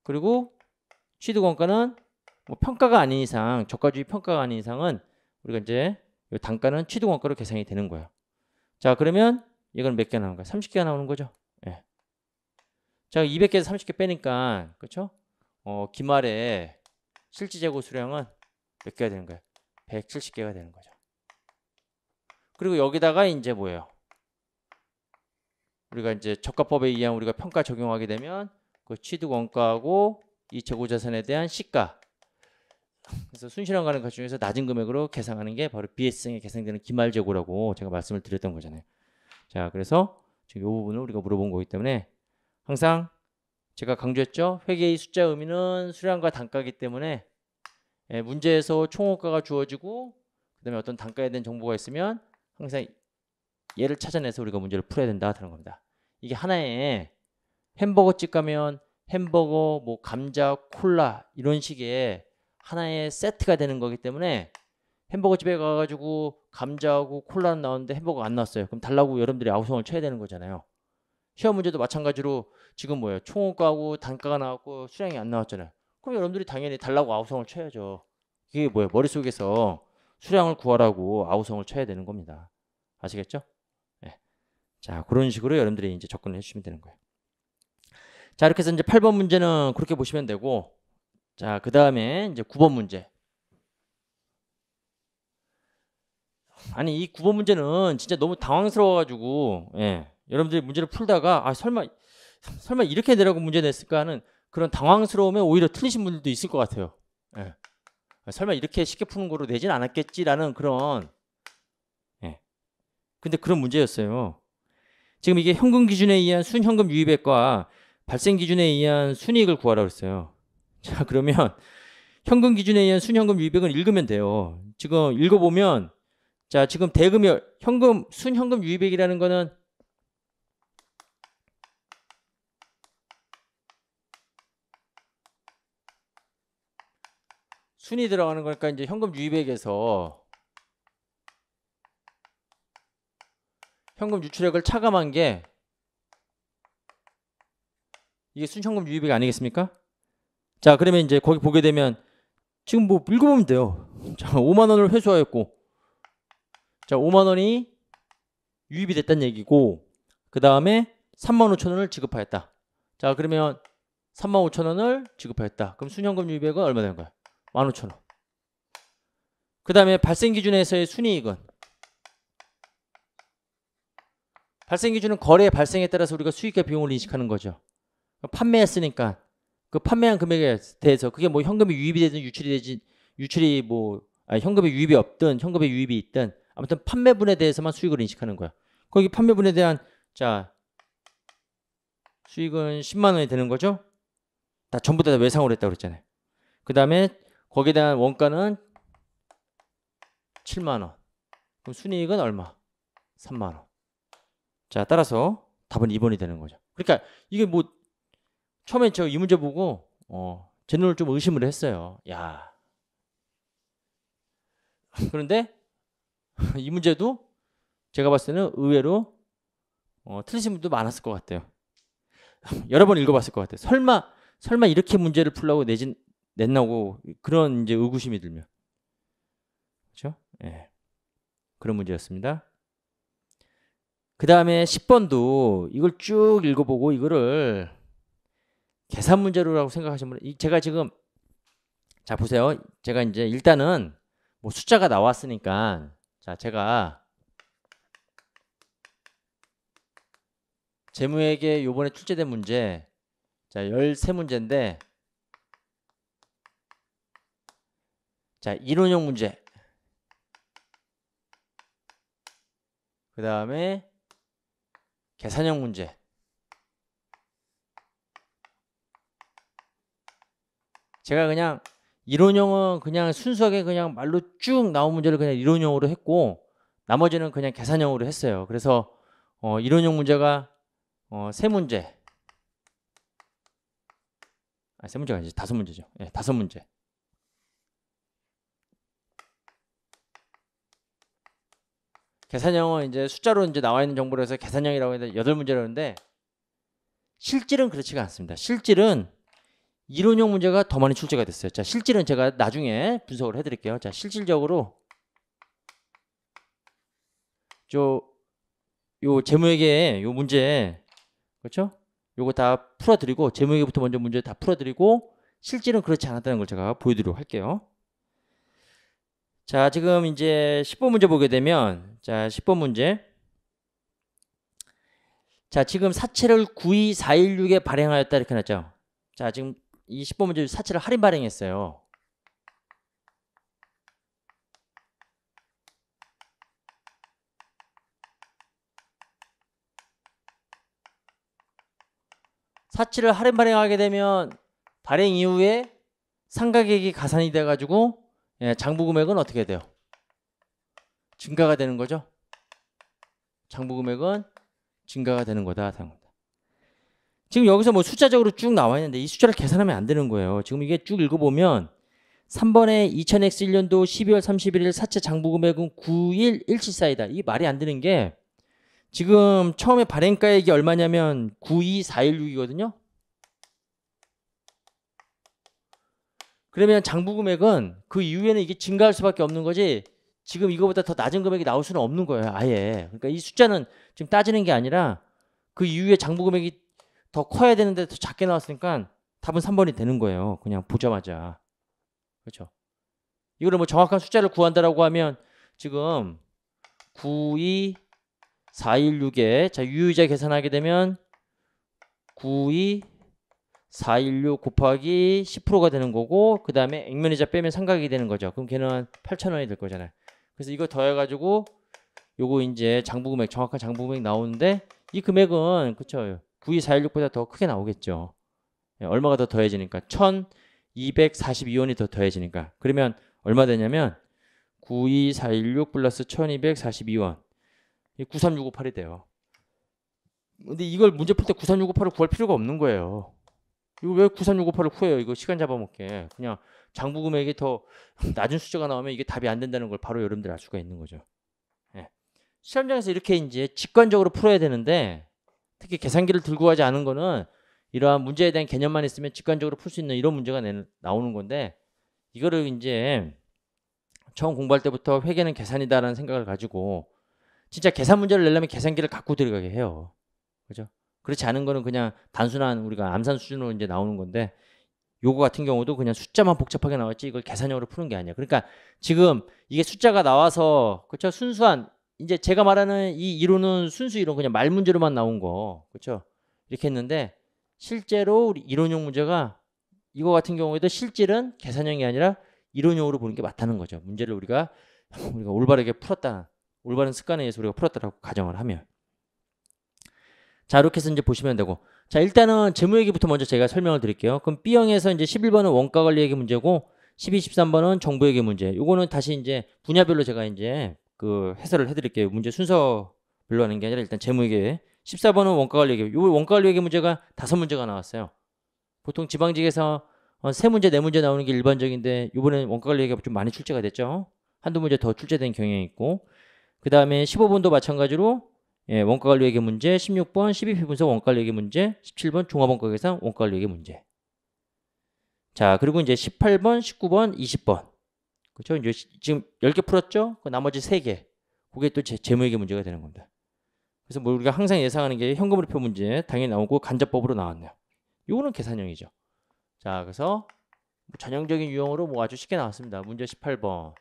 Speaker 1: 그리고 취득 원가는 뭐 평가가 아닌 이상 저가주의 평가가 아닌 이상은 우리가 이제 요 단가는 취득 원가로 계산이 되는 거예요. 자, 그러면 이건 몇 개 나오는 거야? 30개가 나오는 거죠. 제가 200개에서 30개 빼니까 그렇죠? 어, 기말에 실지 재고 수량은 몇 개가 되는 거예요? 170개가 되는 거죠. 그리고 여기다가 이제 뭐예요? 우리가 이제 저가법에 의한 우리가 평가 적용하게 되면 그 취득 원가하고 이 재고 자산에 대한 시가 그래서 순실한 가능가 중에서 낮은 금액으로 계상하는 게 바로 비해에 계상되는 기말 재고라고 제가 말씀을 드렸던 거잖아요. 자, 그래서 지금 이 부분을 우리가 물어본 거기 때문에 항상 제가 강조했죠. 회계의 숫자 의미는 수량과 단가기 때문에 예, 문제에서 총호가가 주어지고 그다음에 어떤 단가에 대한 정보가 있으면 항상 얘를 찾아내서 우리가 문제를 풀어야 된다는 겁니다. 이게 하나의 햄버거집 가면 햄버거, 뭐 감자, 콜라 이런 식의 하나의 세트가 되는 거기 때문에 햄버거 집에 가가지고 감자하고 콜라는 나오는데 햄버거 가안 나왔어요. 그럼 달라고 여러분들이 아우성을 쳐야 되는 거잖아요. 시험 문제도 마찬가지로 지금 뭐예요? 총호가하고 단가가 나왔고 수량이 안 나왔잖아요. 그럼 여러분들이 당연히 달라고 아우성을 쳐야죠. 이게 뭐예요? 머릿속에서 수량을 구하라고 아우성을 쳐야 되는 겁니다. 아시겠죠? 네. 자, 그런 식으로 여러분들이 이제 접근을 해주시면 되는 거예요. 자, 이렇게 해서 이제 8번 문제는 그렇게 보시면 되고, 자, 그 다음에 이제 9번 문제. 아니, 이 9번 문제는 진짜 너무 당황스러워가지고, 예. 여러분들이 문제를 풀다가 아 설마 설마 이렇게 되라고 문제 냈을까 하는 그런 당황스러움에 오히려 틀리신 분들도 있을 것 같아요. 예. 아, 설마 이렇게 쉽게 푸는 거로 내진 않았겠지라는 그런 예. 근데 그런 문제였어요. 지금 이게 현금 기준에 의한 순현금 유입액과 발생 기준에 의한 순이익을 구하라고 했어요. 자, 그러면 현금 기준에 의한 순현금 유입액은 읽으면 돼요. 지금 읽어보면 자, 지금 대금이 현금 순현금 유입액이라는 거는 순위 들어가는 거니까 이제 현금 유입액에서 현금 유출액을 차감한 게 이게 순현금 유입액 아니겠습니까? 자 그러면 이제 거기 보게 되면 지금 뭐 읽어보면 돼요 자 5만원을 회수하였고 자 5만원이 유입이 됐다는 얘기고 그 다음에 3만 5천원을 지급하였다 자 그러면 3만 5천원을 지급하였다 그럼 순현금 유입액은 얼마 되는 거야? 15,000원. 그 다음에 발생 기준에서의 순이익은 발생 기준은 거래의 발생에 따라서 우리가 수익과 비용을 인식하는 거죠. 판매했으니까 그 판매한 금액에 대해서 그게 뭐 현금이 유입이 되든 유출이 되지 유출이 뭐 아니, 현금의 유입이 없든 현금의 유입이 있든 아무튼 판매분에 대해서만 수익을 인식하는 거야. 거기 판매분에 대한 자 수익은 10만 원이 되는 거죠. 다 전부 다 외상으로 했다고 그랬잖아요. 그 다음에 거기에 대한 원가는 7만원. 그럼 순이익은 얼마? 3만원. 자, 따라서 답은 2번이 되는 거죠. 그러니까 이게 뭐, 처음에 저 이 문제 보고, 어, 제 눈을 좀 의심을 했어요. 야. [LAUGHS] 그런데 [LAUGHS] 이 문제도 제가 봤을 때는 의외로 어, 틀리신 분도 많았을 것 같아요. [LAUGHS] 여러 번 읽어봤을 것 같아요. 설마, 설마 이렇게 문제를 풀라고 내진 냈나고 그런 이제 의구심이 들면 그렇죠? 예. 그런 문제였습니다. 그 다음에 10번도 이걸 쭉 읽어보고 이거를 계산 문제로라고 생각하시면 제가 지금 자 보세요. 제가 이제 일단은 뭐 숫자가 나왔으니까 자 제가 재무에게 요번에 출제된 문제 자 13문제인데 자, 이론형 문제. 그 다음에 계산형 문제. 제가 그냥 이론형은 그냥 순수하게 그냥 말로 쭉 나온 문제를 그냥 이론형으로 했고 나머지는 그냥 계산형으로 했어요. 그래서 어, 이론형 문제가 어, 세 문제, 아, 세 문제가 아니지 다섯 문제죠. 네, 다섯 문제. 계산형은 이제 숫자로 이제 나와 있는 정보로 해서 계산형이라고 해서 여덟 문제라는데 실질은 그렇지가 않습니다. 실질은 이론형 문제가 더 많이 출제가 됐어요. 자, 실질은 제가 나중에 분석을 해드릴게요. 자, 실질적으로 저요 재무에게 요 문제 그렇죠? 요거 다 풀어드리고 재무에게부터 먼저 문제 다 풀어드리고 실질은 그렇지 않았다는 걸 제가 보여드리려고 할게요. 자, 지금 이제 10번 문제 보게 되면 자, 10번 문제. 자, 지금 사채를 92416에 발행하였다 이렇게 놨죠 자, 지금 이 10번 문제 사채를 할인 발행했어요. 사치를 할인 발행하게 되면 발행 이후에 상가액이 가산이 돼가지고 예, 장부 금액은 어떻게 돼요? 증가가 되는 거죠. 장부 금액은 증가가 되는 거다. 당니다 지금 여기서 뭐 숫자적으로 쭉 나와 있는데 이 숫자를 계산하면 안 되는 거예요. 지금 이게 쭉 읽어보면 3번에 2000X1년도 12월 31일 사채 장부 금액은 91174이다. 이게 말이 안 되는 게 지금 처음에 발행가액이 얼마냐면 92416이거든요. 그러면 장부 금액은 그 이후에는 이게 증가할 수밖에 없는 거지 지금 이거보다 더 낮은 금액이 나올 수는 없는 거예요. 아예. 그러니까 이 숫자는 지금 따지는 게 아니라 그 이후에 장부 금액이 더 커야 되는데 더 작게 나왔으니까 답은 3번이 되는 거예요. 그냥 보자마자. 그렇죠. 이거를 뭐 정확한 숫자를 구한다라고 하면 지금 92416에 자 유효이자 계산하게 되면 92416 곱하기 10%가 되는 거고 그 다음에 액면이자 빼면 상각이 되는 거죠. 그럼 걔는 8,000원이 될 거잖아요. 그래서 이거 더해가지고 요거 이제 장부 금액 정확한 장부 금액 나오는데 이 금액은 그쵸 9246보다 더 크게 나오겠죠 예, 얼마가 더 더해지니까 1242원이 더 더해지니까 그러면 얼마 되냐면 92416 플러스 1242원 93658이 돼요 근데 이걸 문제 풀 때 93658을 구할 필요가 없는 거예요 이거 왜 93658을 구해요? 이거 시간 잡아먹게. 그냥 장부 금액이 더 [LAUGHS] 낮은 숫자가 나오면 이게 답이 안 된다는 걸 바로 여러분들 알 수가 있는 거죠. 예. 시험장에서 이렇게 이제 직관적으로 풀어야 되는데 특히 계산기를 들고 가지 않은 거는 이러한 문제에 대한 개념만 있으면 직관적으로 풀 수 있는 이런 문제가 내, 나오는 건데 이거를 이제 처음 공부할 때부터 회계는 계산이다라는 생각을 가지고 진짜 계산 문제를 내려면 계산기를 갖고 들어가게 해요. 그죠? 그렇지 않은 거는 그냥 단순한 우리가 암산 수준으로 이제 나오는 건데 요거 같은 경우도 그냥 숫자만 복잡하게 나왔지 이걸 계산형으로 푸는 게 아니야. 그러니까 지금 이게 숫자가 나와서 그렇죠 순수한 이제 제가 말하는 이 이론은 순수 이론 그냥 말 문제로만 나온 거 그렇죠 이렇게 했는데 실제로 우리 이론형 문제가 이거 같은 경우에도 실질은 계산형이 아니라 이론형으로 보는 게 맞다는 거죠. 문제를 우리가 우리가 올바르게 풀었다. 올바른 습관에 의해서 우리가 풀었다라고 가정을 하면. 자, 이렇게 해서 이제 보시면 되고. 자, 일단은 재무얘기부터 먼저 제가 설명을 드릴게요. 그럼 B형에서 이제 11번은 원가 관리액의 문제고 12, 13번은 정부액의 문제. 요거는 다시 이제 분야별로 제가 이제 그 해설을 해 드릴게요. 문제 순서별로 하는 게 아니라 일단 재무얘기. 14번은 원가 관리액의 요 원가 관리액의 문제가 다섯 문제가 나왔어요. 보통 지방직에서 어, 세 문제, 네 문제 나오는 게 일반적인데 요번에 원가 관리액이 좀 많이 출제가 됐죠. 한두 문제 더 출제된 경향이 있고 그다음에 15번도 마찬가지로 예, 원가 관리회계 문제 16번 12피 분석 원가 관리회계 문제 17번 종합원가 계산 원가 관리회계 문제 자 그리고 이제 18번 19번 20번 그렇죠 이제 지금 10개 풀었죠 그 나머지 3개 그게 또 재, 무회계 문제가 되는 겁니다 그래서 뭐 우리가 항상 예상하는 게 현금흐름표 문제 당연히 나오고 간접법으로 나왔네요 요거는 계산형이죠 자 그래서 뭐 전형적인 유형으로 뭐 아주 쉽게 나왔습니다 문제 18번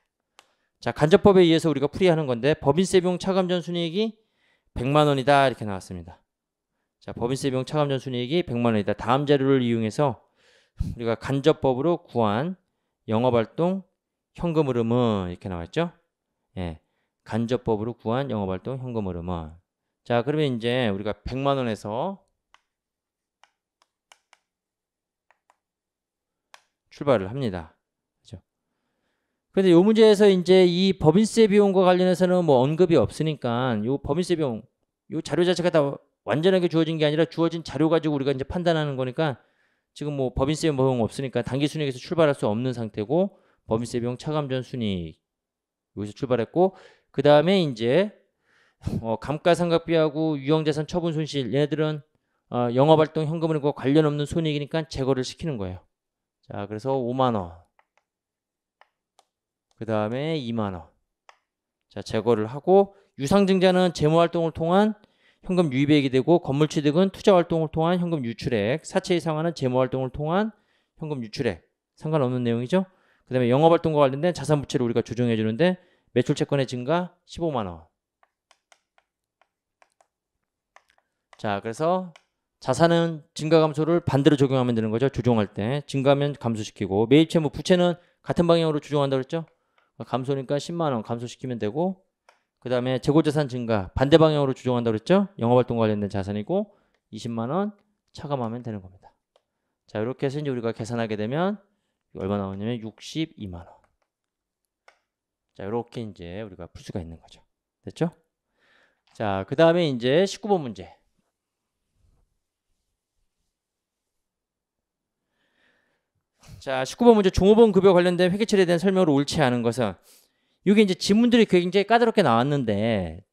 Speaker 1: 자 간접법에 의해서 우리가 풀이하는 건데 법인세 비용 차감 전 순이익이 100만 원이다 이렇게 나왔습니다. 자, 법인세 비용 차감 전 순이익이 100만 원이다. 다음 자료를 이용해서 우리가 간접법으로 구한 영업활동 현금 흐름은 이렇게 나왔죠. 예. 간접법으로 구한 영업활동 현금 흐름은 자, 그러면 이제 우리가 100만 원에서 출발을 합니다. 그런데 요 문제에서 이제 이 법인세 비용과 관련해서는 뭐 언급이 없으니까 요 법인세 비용 요 자료 자체가 다 완전하게 주어진 게 아니라 주어진 자료 가지고 우리가 이제 판단하는 거니까 지금 뭐 법인세 비용 없으니까 단기 순이익에서 출발할 수 없는 상태고 법인세 비용 차감 전 순이익 여기서 출발했고 그 다음에 이제 어, 감가상각비하고 유형자산 처분 손실 얘네들은 어, 영업활동 현금은과 관련 없는 손익이니까 제거를 시키는 거예요. 자 그래서 5만 원그 다음에 2만원. 자, 제거를 하고 유상증자는 재무활동을 통한 현금 유입액이 되고 건물취득은 투자활동을 통한 현금 유출액, 사채 이상화는 재무활동을 통한 현금 유출액. 상관없는 내용이죠. 그 다음에 영업활동과 관련된 자산부채를 우리가 조정해 주는데 매출채권의 증가 15만원. 자, 그래서 자산은 증가 감소를 반대로 적용하면 되는 거죠. 조정할 때. 증가하면 감소시키고 매입채무 부채는 같은 방향으로 조정한다고 그랬죠. 감소니까 10만 원 감소시키면 되고 그 다음에 재고자산 증가 반대 방향으로 조정한다 그랬죠? 영업활동 관련된 자산이고 20만 원 차감하면 되는 겁니다. 자 이렇게 해서 이제 우리가 계산하게 되면 얼마 나오냐면 62만 원. 자 이렇게 이제 우리가 풀 수가 있는 거죠. 됐죠? 자 그 다음에 이제 19번 문제. 자, 19번 문제 종업원 급여 관련된 회계처리에 대한 설명으로 옳지 않은 것은 이게 이제 지문들이 굉장히 까다롭게 나왔는데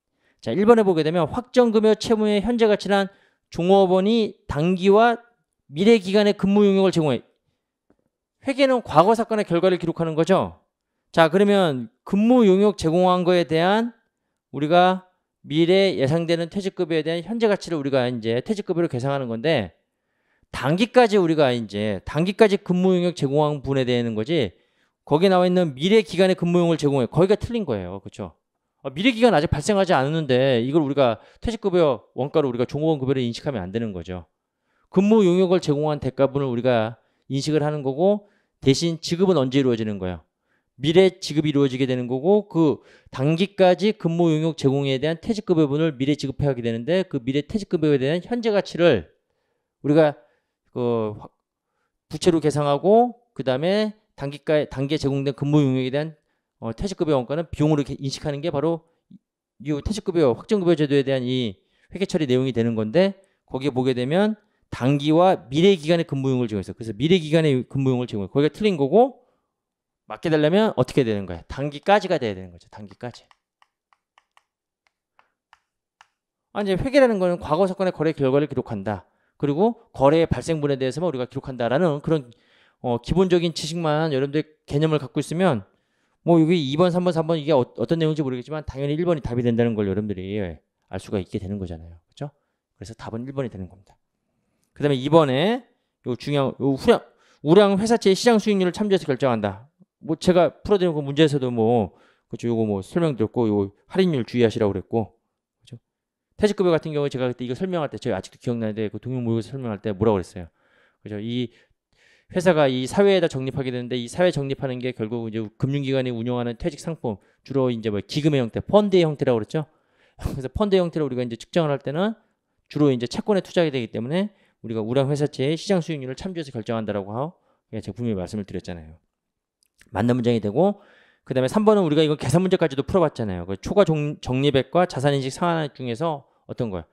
Speaker 1: 자, 1번에 보게 되면 확정급여 채무의 현재 가치란 종업원이 단기와 미래 기간의 근무 용역을 제공해. 회계는 과거 사건의 결과를 기록하는 거죠. 자, 그러면 근무 용역 제공한 거에 대한 우리가 미래 예상되는 퇴직급여에 대한 현재 가치를 우리가 이제 퇴직급여로 계산하는 건데 단기까지 우리가 이제 단기까지 근무 용역 제공한 분에 대한 거지 거기에 나와 있는 미래 기간의 근무용을 제공해 거기가 틀린 거예요. 그렇죠? 아, 미래 기간 아직 발생하지 않았는데 이걸 우리가 퇴직급여 원가로 우리가 종업원 급여를 인식하면 안 되는 거죠. 근무 용역을 제공한 대가분을 우리가 인식을 하는 거고 대신 지급은 언제 이루어지는 거예요? 미래 지급이 이루어지게 되는 거고 그 단기까지 근무 용역 제공에 대한 퇴직급여분을 미래 지급해야 하게 되는데 그 미래 퇴직급여에 대한 현재 가치를 우리가 그 부채로 계상하고 그 다음에 단기가 단기에 제공된 근무 용역에 대한 어, 퇴직급여 원가는 비용으로 인식하는 게 바로 이 퇴직급여 확정급여 제도에 대한 이 회계 처리 내용이 되는 건데 거기에 보게 되면 단기와 미래 기간의 근무용을 제공해서 그래서 미래 기간의 근무용을 제공해. 거기가 틀린 거고 맞게 되려면 어떻게 되는 거야? 단기까지가 돼야 되는 거죠. 단기까지. 아니 회계라는 거는 과거 사건의 거래 결과를 기록한다. 그리고 거래의 발생분에 대해서만 우리가 기록한다라는 그런 어, 기본적인 지식만 여러분들 개념을 갖고 있으면 뭐 여기 2번, 3번, 3번 이게 어, 떤 내용인지 모르겠지만 당연히 1번이 답이 된다는 걸 여러분들이 예, 알 수가 있게 되는 거잖아요. 그렇죠? 그래서 답은 1번이 되는 겁니다. 그다음에 2번에 요 중요한 요 후량 우량 회사채 시장 수익률을 참조해서 결정한다. 뭐 제가 풀어드린 그 문제에서도 뭐 그렇죠. 요거 뭐 설명드렸고 요 할인율 주의하시라고 그랬고 퇴직급여 같은 경우에 제가 그때 이거 설명할 때 제가 아직도 기억나는데 그동료모의고 설명할 때 뭐라고 그랬어요. 그죠? 이 회사가 이 사회에다 적립하게 되는데 이 사회 적립하는 게 결국 이제 금융기관이 운영하는 퇴직 상품 주로 이제 뭐 기금의 형태, 펀드의 형태라고 그랬죠. [LAUGHS] 그래서 펀드 의 형태로 우리가 이제 측정을 할 때는 주로 이제 채권에 투자하게 되기 때문에 우리가 우량 회사채의 시장 수익률을 참조해서 결정한다라고 하고 예, 제가 분명히 말씀을 드렸잖아요. 맞는 문장이 되고 그 다음에 3번은 우리가 이거 계산 문제까지도 풀어봤잖아요. 그 초과 정, 적립액과 자산인식 상환 중에서 어떤 거야?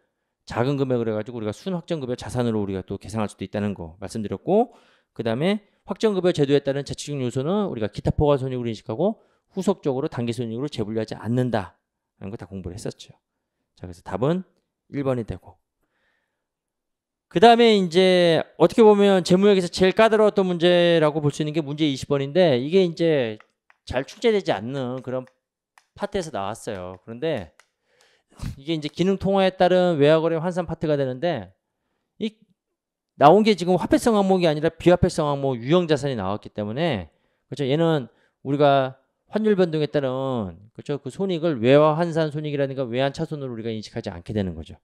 Speaker 1: 작은 금액을 해가지고 우리가 순확정급여 자산으로 우리가 또 계산할 수도 있다는 거 말씀드렸고 그 다음에 확정급여 제도에 따른 재취득 요소는 우리가 기타 포괄손익으로 인식하고 후속적으로 단기손익으로 재분류하지 않는다 라는 거 다 공부를 했었죠 자 그래서 답은 1번이 되고 그 다음에 이제 어떻게 보면 재무역에서 제일 까다로웠던 문제라고 볼 수 있는 게 문제 20번인데 이게 이제 잘 출제되지 않는 그런 파트에서 나왔어요 그런데 이게 이제 기능 통화에 따른 외화거래 환산 파트가 되는데 이 나온 게 지금 화폐성 항목이 아니라 비화폐성 항목 유형 자산이 나왔기 때문에 그렇죠. 얘는 우리가 환율 변동에 따른 그렇죠. 그 손익을 외화 환산 손익이라든가 외환 차손으로 우리가 인식하지 않게 되는 거죠.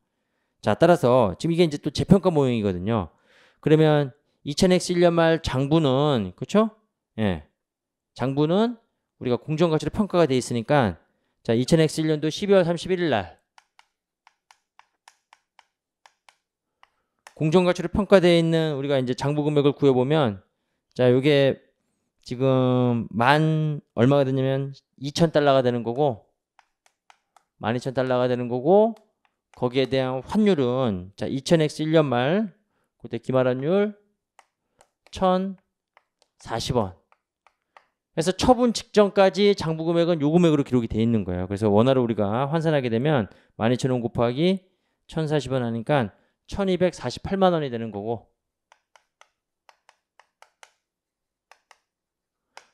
Speaker 1: 자, 따라서 지금 이게 이제 또 재평가 모형이거든요. 그러면 2000X 1년 말 장부는 그렇죠? 예. 장부는 우리가 공정 가치로 평가가 돼 있으니까 자, 2000X 1년도 12월 31일 날 공정 가치로 평가되어 있는 우리가 이제 장부 금액을 구해 보면 자, 요게 지금 만 얼마가 되냐면 2천 달러가 되는 거고 12,000달러가 되는 거고 거기에 대한 환율은 자 2000x 1년 말 그때 기말 환율 1,040원 그래서 처분 직전까지 장부 금액은 요 금액으로 기록이 돼 있는 거예요. 그래서 원화로 우리가 환산하게 되면 12,000원 곱하기 1,040원 하니까 1248만 원이 되는 거고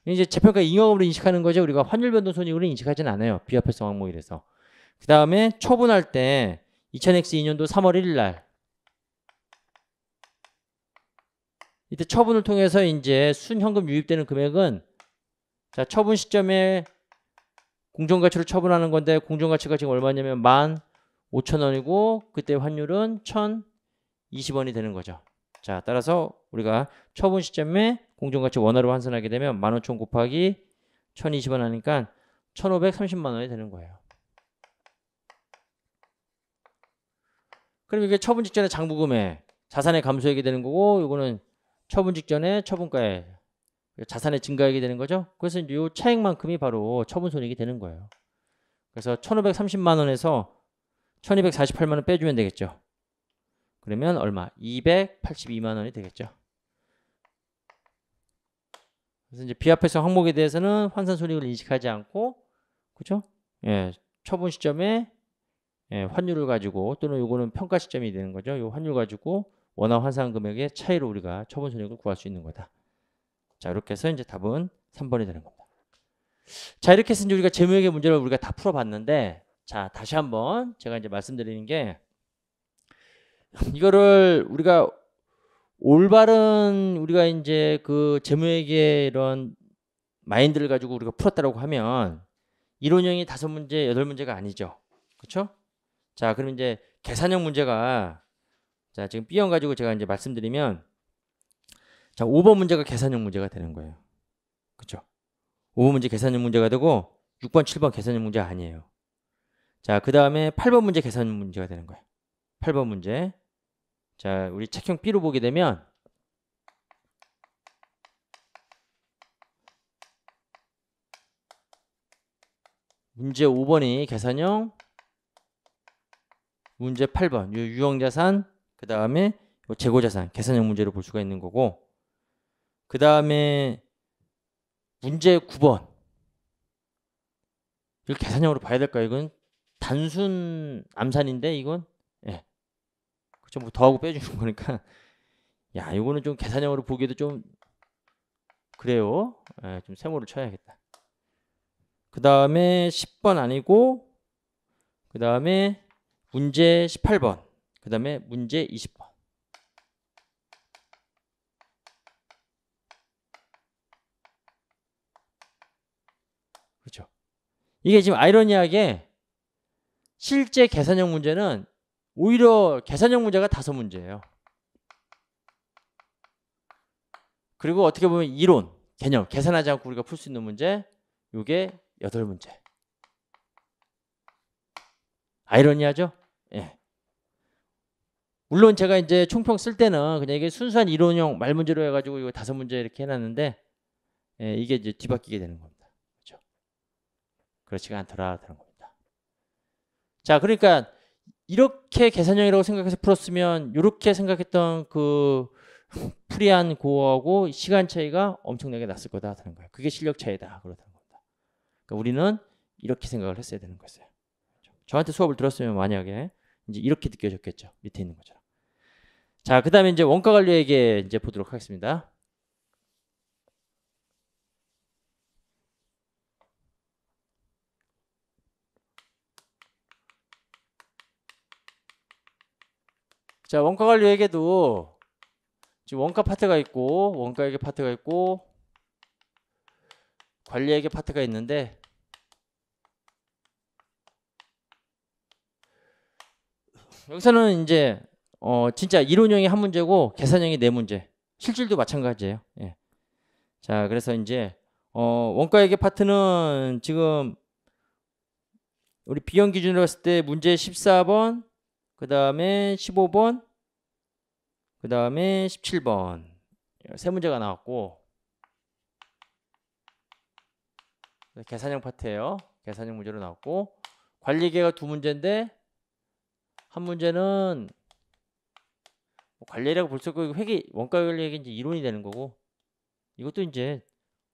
Speaker 1: 이제 재평가 잉여금으로 인식하는 거죠. 우리가 환율 변동 손익으로 인식하진 않아요. 비화폐성 항목이라서. 그 다음에 처분할 때 2000X2년도 3월 1일 날 이때 처분을 통해서 이제 순현금 유입되는 금액은 자 처분 시점에 공정가치로 처분하는 건데 공정가치가 지금 얼마냐면 만 5천원이고 그때 환율은 1,020원이 되는 거죠. 자, 따라서 우리가 처분 시점에 공정가치 원화로 환산하게 되면 1 5 0원총 곱하기 1,020원 하니까 1,530만 원이 되는 거예요. 그럼 이게 처분 직전에 장부금에 자산의 감소액이 되는 거고 이거는 처분 직전에 처분가에 자산의 증가액이 되는 거죠. 그래서 이 차액만큼이 바로 처분 손익이 되는 거예요. 그래서 1,530만 원에서 1248만 원 빼주면 되겠죠. 그러면 얼마? 282만 원이 되겠죠. 그래서 이제 비합해서 항목에 대해서는 환산 손익을 인식하지 않고 그죠? 예, 처분 시점에 예, 환율을 가지고 또는 이거는 평가 시점이 되는 거죠. 이 환율 가지고 원화 환산 금액의 차이로 우리가 처분 손익을 구할 수 있는 거다. 자, 이렇게 해서 이제 답은 3번이 되는 겁니다. 자, 이렇게 해서 이제 우리가 재무역의 문제를 우리가 다 풀어봤는데 자, 다시 한번 제가 이제 말씀드리는 게 [LAUGHS] 이거를 우리가 올바른 우리가 이제 그 재무회계 이런 마인드를 가지고 우리가 풀었다라고 하면 이론형이 다섯 문제, 여덟 문제가 아니죠. 그렇죠? 자, 그럼 이제 계산형 문제가 자, 지금 B형 가지고 제가 이제 말씀드리면 자, 5번 문제가 계산형 문제가 되는 거예요. 그렇죠? 5번 문제 계산형 문제가 되고 6번, 7번 계산형 문제 아니에요. 자, 그 다음에 8번 문제 계산 문제가 되는 거예요. 8번 문제. 자, 우리 책형 B로 보게 되면 문제 5번이 계산형 문제 8번 유형자산 그 다음에 재고자산 계산형 문제로 볼 수가 있는 거고 그 다음에 문제 9번 이걸 계산형으로 봐야 될까요? 이건 단순 암산인데 이건 예. 그쵸 뭐 더하고 빼주는 거니까 야 이거는 좀 계산형으로 보기에도 좀 그래요 예, 좀 세모를 쳐야겠다 그 다음에 10번 아니고 그 다음에 문제 18번 그 다음에 문제 20번 그렇죠 이게 지금 아이러니하게 실제 계산형 문제는 오히려 계산형 문제가 다섯 문제예요. 그리고 어떻게 보면 이론, 개념, 계산하지 않고 우리가 풀 수 있는 문제 이게 여덟 문제. 아이러니하죠? 예. 물론 제가 이제 총평 쓸 때는 그냥 이게 순수한 이론형 말문제로 해가지고 이거 다섯 문제 이렇게 해놨는데 예, 이게 이제 뒤바뀌게 되는 겁니다. 그렇죠? 그렇지가 않더라 그런 겁니다. 자, 그러니까 이렇게 계산형이라고 생각해서 풀었으면 이렇게 생각했던 그 프리한 고어하고 시간 차이가 엄청나게 났을 거다 하는 거예요. 그게 실력 차이다 그렇다는 겁니다. 그러니까 우리는 이렇게 생각을 했어야 되는 거였어요. 저한테 수업을 들었으면 만약에 이제 이렇게 느껴졌겠죠. 밑에 있는 것처럼. 자, 그다음에 이제 원가 관리에게 이제 보도록 하겠습니다. 자 원가 관리에게도 지금 원가 파트가 있고 원가에게 파트가 있고 관리에게 파트가 있는데 여기서는 이제 어 진짜 이론형이 한 문제고 계산형이 네 문제 실질도 마찬가지예요 예. 자 그래서 이제 어원가에게 파트는 지금 우리 비형 기준으로 봤을 때 문제 14번 그 다음에 15번, 그 다음에 17번. 세 문제가 나왔고, 네, 계산형 파트예요. 계산형 문제로 나왔고, 관리계가 두 문제인데, 한 문제는 뭐 관리라고 볼 수 있고, 회계, 원가 관리가 이제 이론이 되는 거고, 이것도 이제,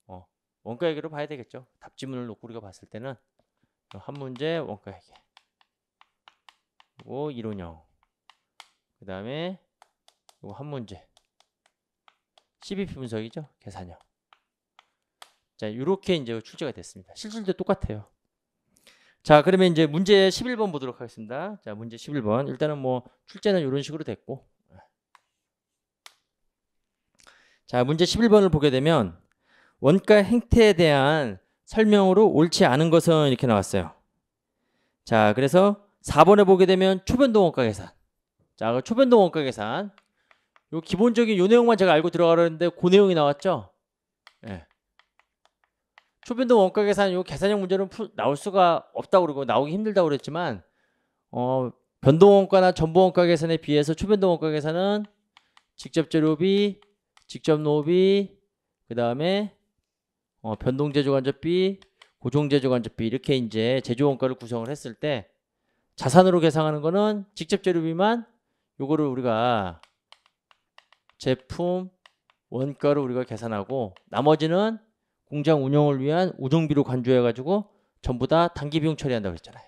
Speaker 1: 어, 원가 회계로 봐야 되겠죠. 답지문을 놓고 우리가 봤을 때는, 한 문제 원가 회계. 요 이론형. 그 다음에 요거 한 문제. CBP 분석이죠. 계산형. 자, 이렇게 이제 출제가 됐습니다. 실질도 똑같아요. 자, 그러면 이제 문제 11번 보도록 하겠습니다. 자, 문제 11번. 일단은 뭐 출제는 이런 식으로 됐고. 자, 문제 11번을 보게 되면 원가 행태에 대한 설명으로 옳지 않은 것은 이렇게 나왔어요. 자, 그래서 4번에 보게 되면 초변동 원가 계산. 자, 그 초변동 원가 계산. 요 기본적인 요 내용만 제가 알고 들어가려는데 그 내용이 나왔죠? 예. 네. 초변동 원가 계산 요 계산형 문제는 푸, 나올 수가 없다고 그러고 나오기 힘들다고 그랬지만 어, 변동 원가나 전부 원가 계산에 비해서 초변동 원가 계산은 직접 재료비, 직접 노비, 그다음에 어, 변동 제조 간접비, 고정 제조 간접비 이렇게 이제 제조 원가를 구성을 했을 때 자산으로 계산하는 거는 직접 재료비만 요거를 우리가 제품 원가로 우리가 계산하고 나머지는 공장 운영을 위한 우정비로 간주해 가지고 전부 다 단기 비용 처리한다고 했잖아요.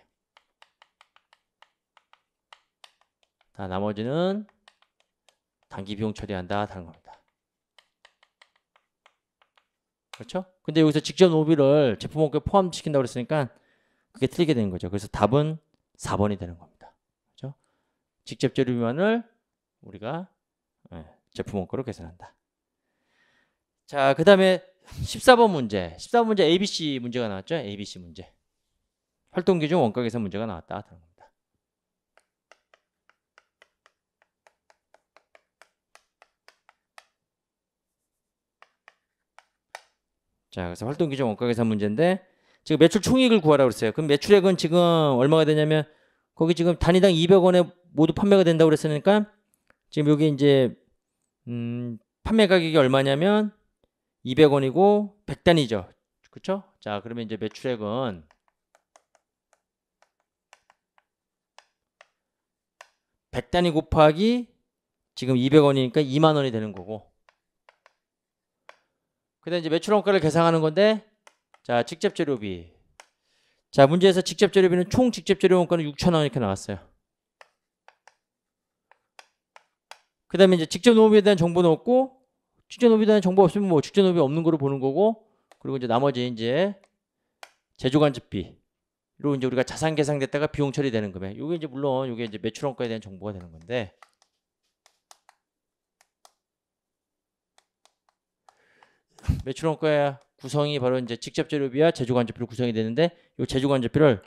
Speaker 1: 자, 나머지는 단기 비용 처리한다 다는 겁니다. 그렇죠? 근데 여기서 직접 노비를 제품 원가에 포함시킨다고 그랬으니까 그게 틀리게 되는 거죠. 그래서 답은 4번이 되는 겁니다. 그렇죠? 직접재료 위반을 우리가 예, 제품 원가로 계산한다. 자, 그 다음에 14번 문제. 14번 문제 ABC 문제가 나왔죠? ABC 문제. 활동기준 원가 계산 문제가 나왔다. 그런 겁니다. 자, 그래서 활동기준 원가 계산 문제인데 지금 매출 총액을 구하라 그랬어요. 그럼 매출액은 지금 얼마가 되냐면 거기 지금 단위당 200원에 모두 판매가 된다고 그랬으니까 지금 여기 이제 음 판매 가격이 얼마냐면 200원이고 1 0 0단위죠 그렇죠? 자, 그러면 이제 매출액은 100단위 곱하기 지금 200원이니까 2만 원이 되는 거고. 그다음 이제 매출원가를 계산하는 건데 자, 직접 재료비. 자, 문제에서 직접 재료비는 총 직접 재료 원가는 6천 원 이렇게 나왔어요. 그다음에 이제 직접 노비에 대한 정보는 없고 직접 노비에 대한 정보 없으면 뭐 직접 노비 없는 거로 보는 거고 그리고 이제 나머지 이제 제조간접비로 이제 우리가 자산 계상됐다가 비용 처리되는 금액. 요게 이제 물론 요게 이제 매출원가에 대한 정보가 되는 건데 매출원가의 구성이 바로 이제 직접 재료비와 제조관접비로 구성이 되는데 이제조관접비를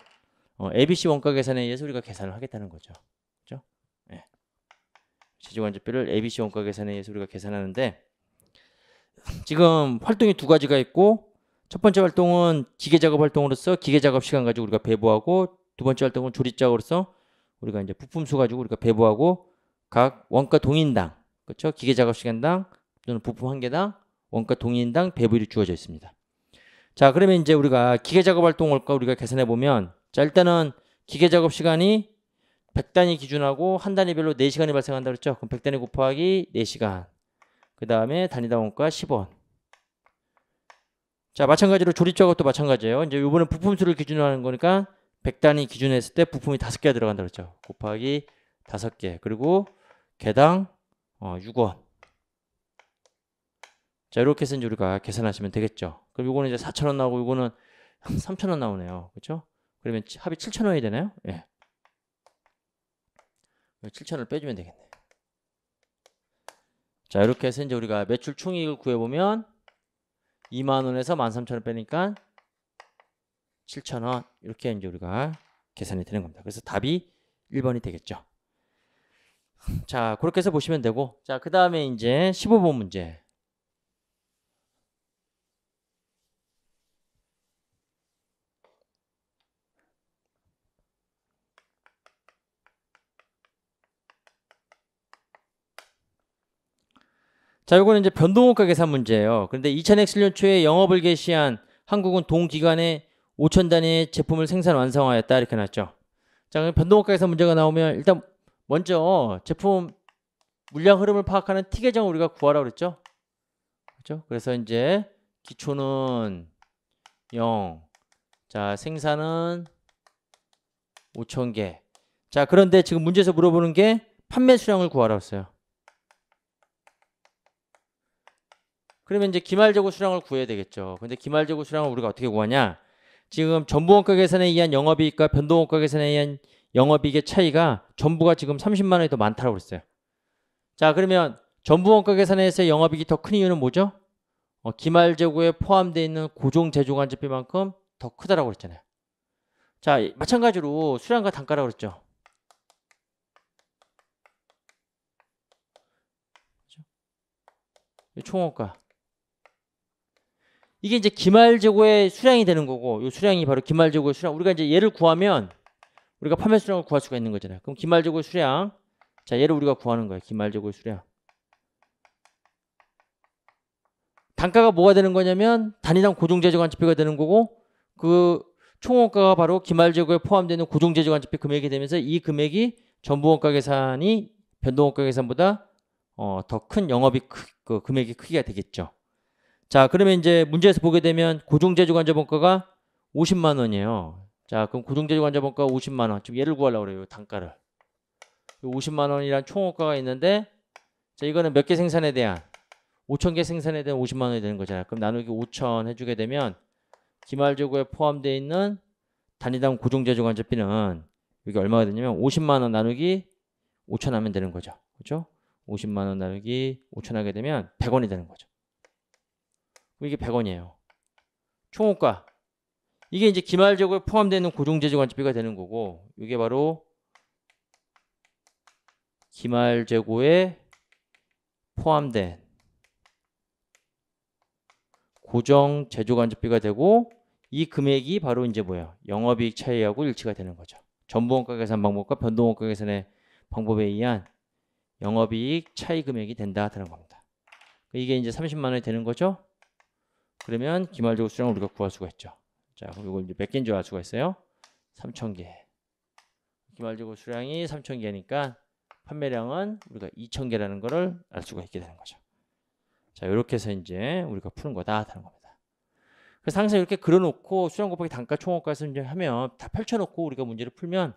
Speaker 1: 어, ABC 원가 계산에 의해서 우리가 계산을 하겠다는 거죠. 그렇죠? 예. 제조관접비를 ABC 원가 계산에 의해서 우리가 계산하는데 지금 활동이 두 가지가 있고 첫 번째 활동은 기계 작업 활동으로서 기계 작업 시간 가지고 우리가 배부하고 두 번째 활동은 조립 작업으로서 우리가 이제 부품 수 가지고 우리가 배부하고 각 원가 동인당 그렇죠? 기계 작업 시간당 또는 부품 한 개당 원가 동인당 배불이 주어져 있습니다. 자, 그러면 이제 우리가 기계 작업 활동 원가 우리가 계산해 보면 자, 일단은 기계 작업 시간이 100단위 기준하고 한 단위별로 4시간이 발생한다 그랬죠? 그럼 100단위 곱하기 4시간. 그다음에 단위당 원가 10원. 자, 마찬가지로 조립 작업도 마찬가지예요. 이제 요번에 부품 수를 기준으로 하는 거니까 100단위 기준에 했을 때 부품이 5개가 들어간다 그랬죠? 곱하기 5개. 그리고 개당 어, 6원. 자 이렇게 해서 우리가 계산하시면 되겠죠. 그럼 이거는 이제 4천 원 나오고 이거는 3천 원 나오네요. 그렇죠? 그러면 합이 7천 원이 되나요? 예. 7천 원을 빼주면 되겠네. 자 이렇게 해서 이제 우리가 매출 총액을 구해보면 2만 원에서 13,000원 빼니까 7천 원 이렇게 이제 우리가 계산이 되는 겁니다. 그래서 답이 1번이 되겠죠. 자 그렇게 해서 보시면 되고 자 그 다음에 이제 15번 문제 자, 요거는 이제 변동호가 계산 문제예요. 그런데 2007년 0 초에 영업을 개시한 한국은 동기간에 5천 단위의 제품을 생산 완성하였다 이렇게 났죠. 자, 변동호가 계산 문제가 나오면 일단 먼저 제품 물량 흐름을 파악하는 티 계정 우리가 구하라고 그랬죠. 그렇죠? 그래서 이제 기초는 0. 자, 생산은 5천 개. 자, 그런데 지금 문제에서 물어보는 게 판매 수량을 구하라고 했어요. 그러면 이제 기말재고 수량을 구해야 되겠죠. 근데 기말재고 수량을 우리가 어떻게 구하냐? 지금 전부원가 계산에 의한 영업이익과 변동원가 계산에 의한 영업이익의 차이가 전부가 지금 30만 원이 더많다고 그랬어요. 자, 그러면 전부원가 계산에서 영업이익이 더 큰 이유는 뭐죠? 어, 기말재고에 포함되어 있는 고정 제조간제비만큼 더 크다라고 그랬잖아요. 자, 마찬가지로 수량과 단가라고 그랬죠. 총원가 이게 이제 기말재고의 수량이 되는 거고 이 수량이 바로 기말재고의 수량 우리가 이제 얘를 구하면 우리가 판매 수량을 구할 수가 있는 거잖아요 그럼 기말재고의 수량 자 얘를 우리가 구하는 거예요 기말재고의 수량 단가가 뭐가 되는 거냐면 단위당 고정재조안 지표가 되는 거고 그 총원가가 바로 기말재고에 포함되는 고정재조안 지표 금액이 되면서 이 금액이 전부원가 계산이 변동원가 계산보다 어, 더 큰 영업이 크, 그 금액이 크기가 되겠죠 자, 그러면 이제 문제에서 보게 되면 고정제주 관자 본가가 50만 원이에요. 자, 그럼 고정제주 관자 본가 50만 원. 지금 얘를 구하려고 그래요. 단가를. 50만 원이란 총호가가 있는데 자, 이거는 몇 개 생산에 대한 5천 개 생산에 대한 50만 원이 되는 거잖아요. 그럼 나누기 5천 해 주게 되면 기말재고에 포함되어 있는 단위당 고정제조 관제비는 여기 얼마가 되냐면 50만 원 나누기 5천 하면 되는 거죠. 그렇죠? 50만 원 나누기 5천 하게 되면 100원이 되는 거죠. 이게 100원이에요. 총호가. 이게 이제 기말적으로 포함되는 고정재주 관찰비가 되는 거고 이게 바로 기말 재고에 포함된 고정 제조 간접비가 되고 이 금액이 바로 이제 뭐예요? 영업이익 차이하고 일치가 되는 거죠. 전부원가 계산 방법과 변동원가 계산의 방법에 의한 영업이익 차이 금액이 된다 하는 겁니다. 이게 이제 30만 원이 되는 거죠. 그러면 기말적 수량 우리가 구할 수가 있죠. 자, 그럼 이걸 이제 몇 개인지 알 수가 있어요? 3 0개 기말적 수량이 3 0개니까 판매량은 우리가 2 0개라는 거를 알 수가 있게 되는 거죠. 자, 이렇게 해서 이제 우리가 푸는 거다 하는 겁니다. 그래서 항상 이렇게 그려놓고 수량 곱하기 단가 총합값을 이제 하면 다 펼쳐놓고 우리가 문제를 풀면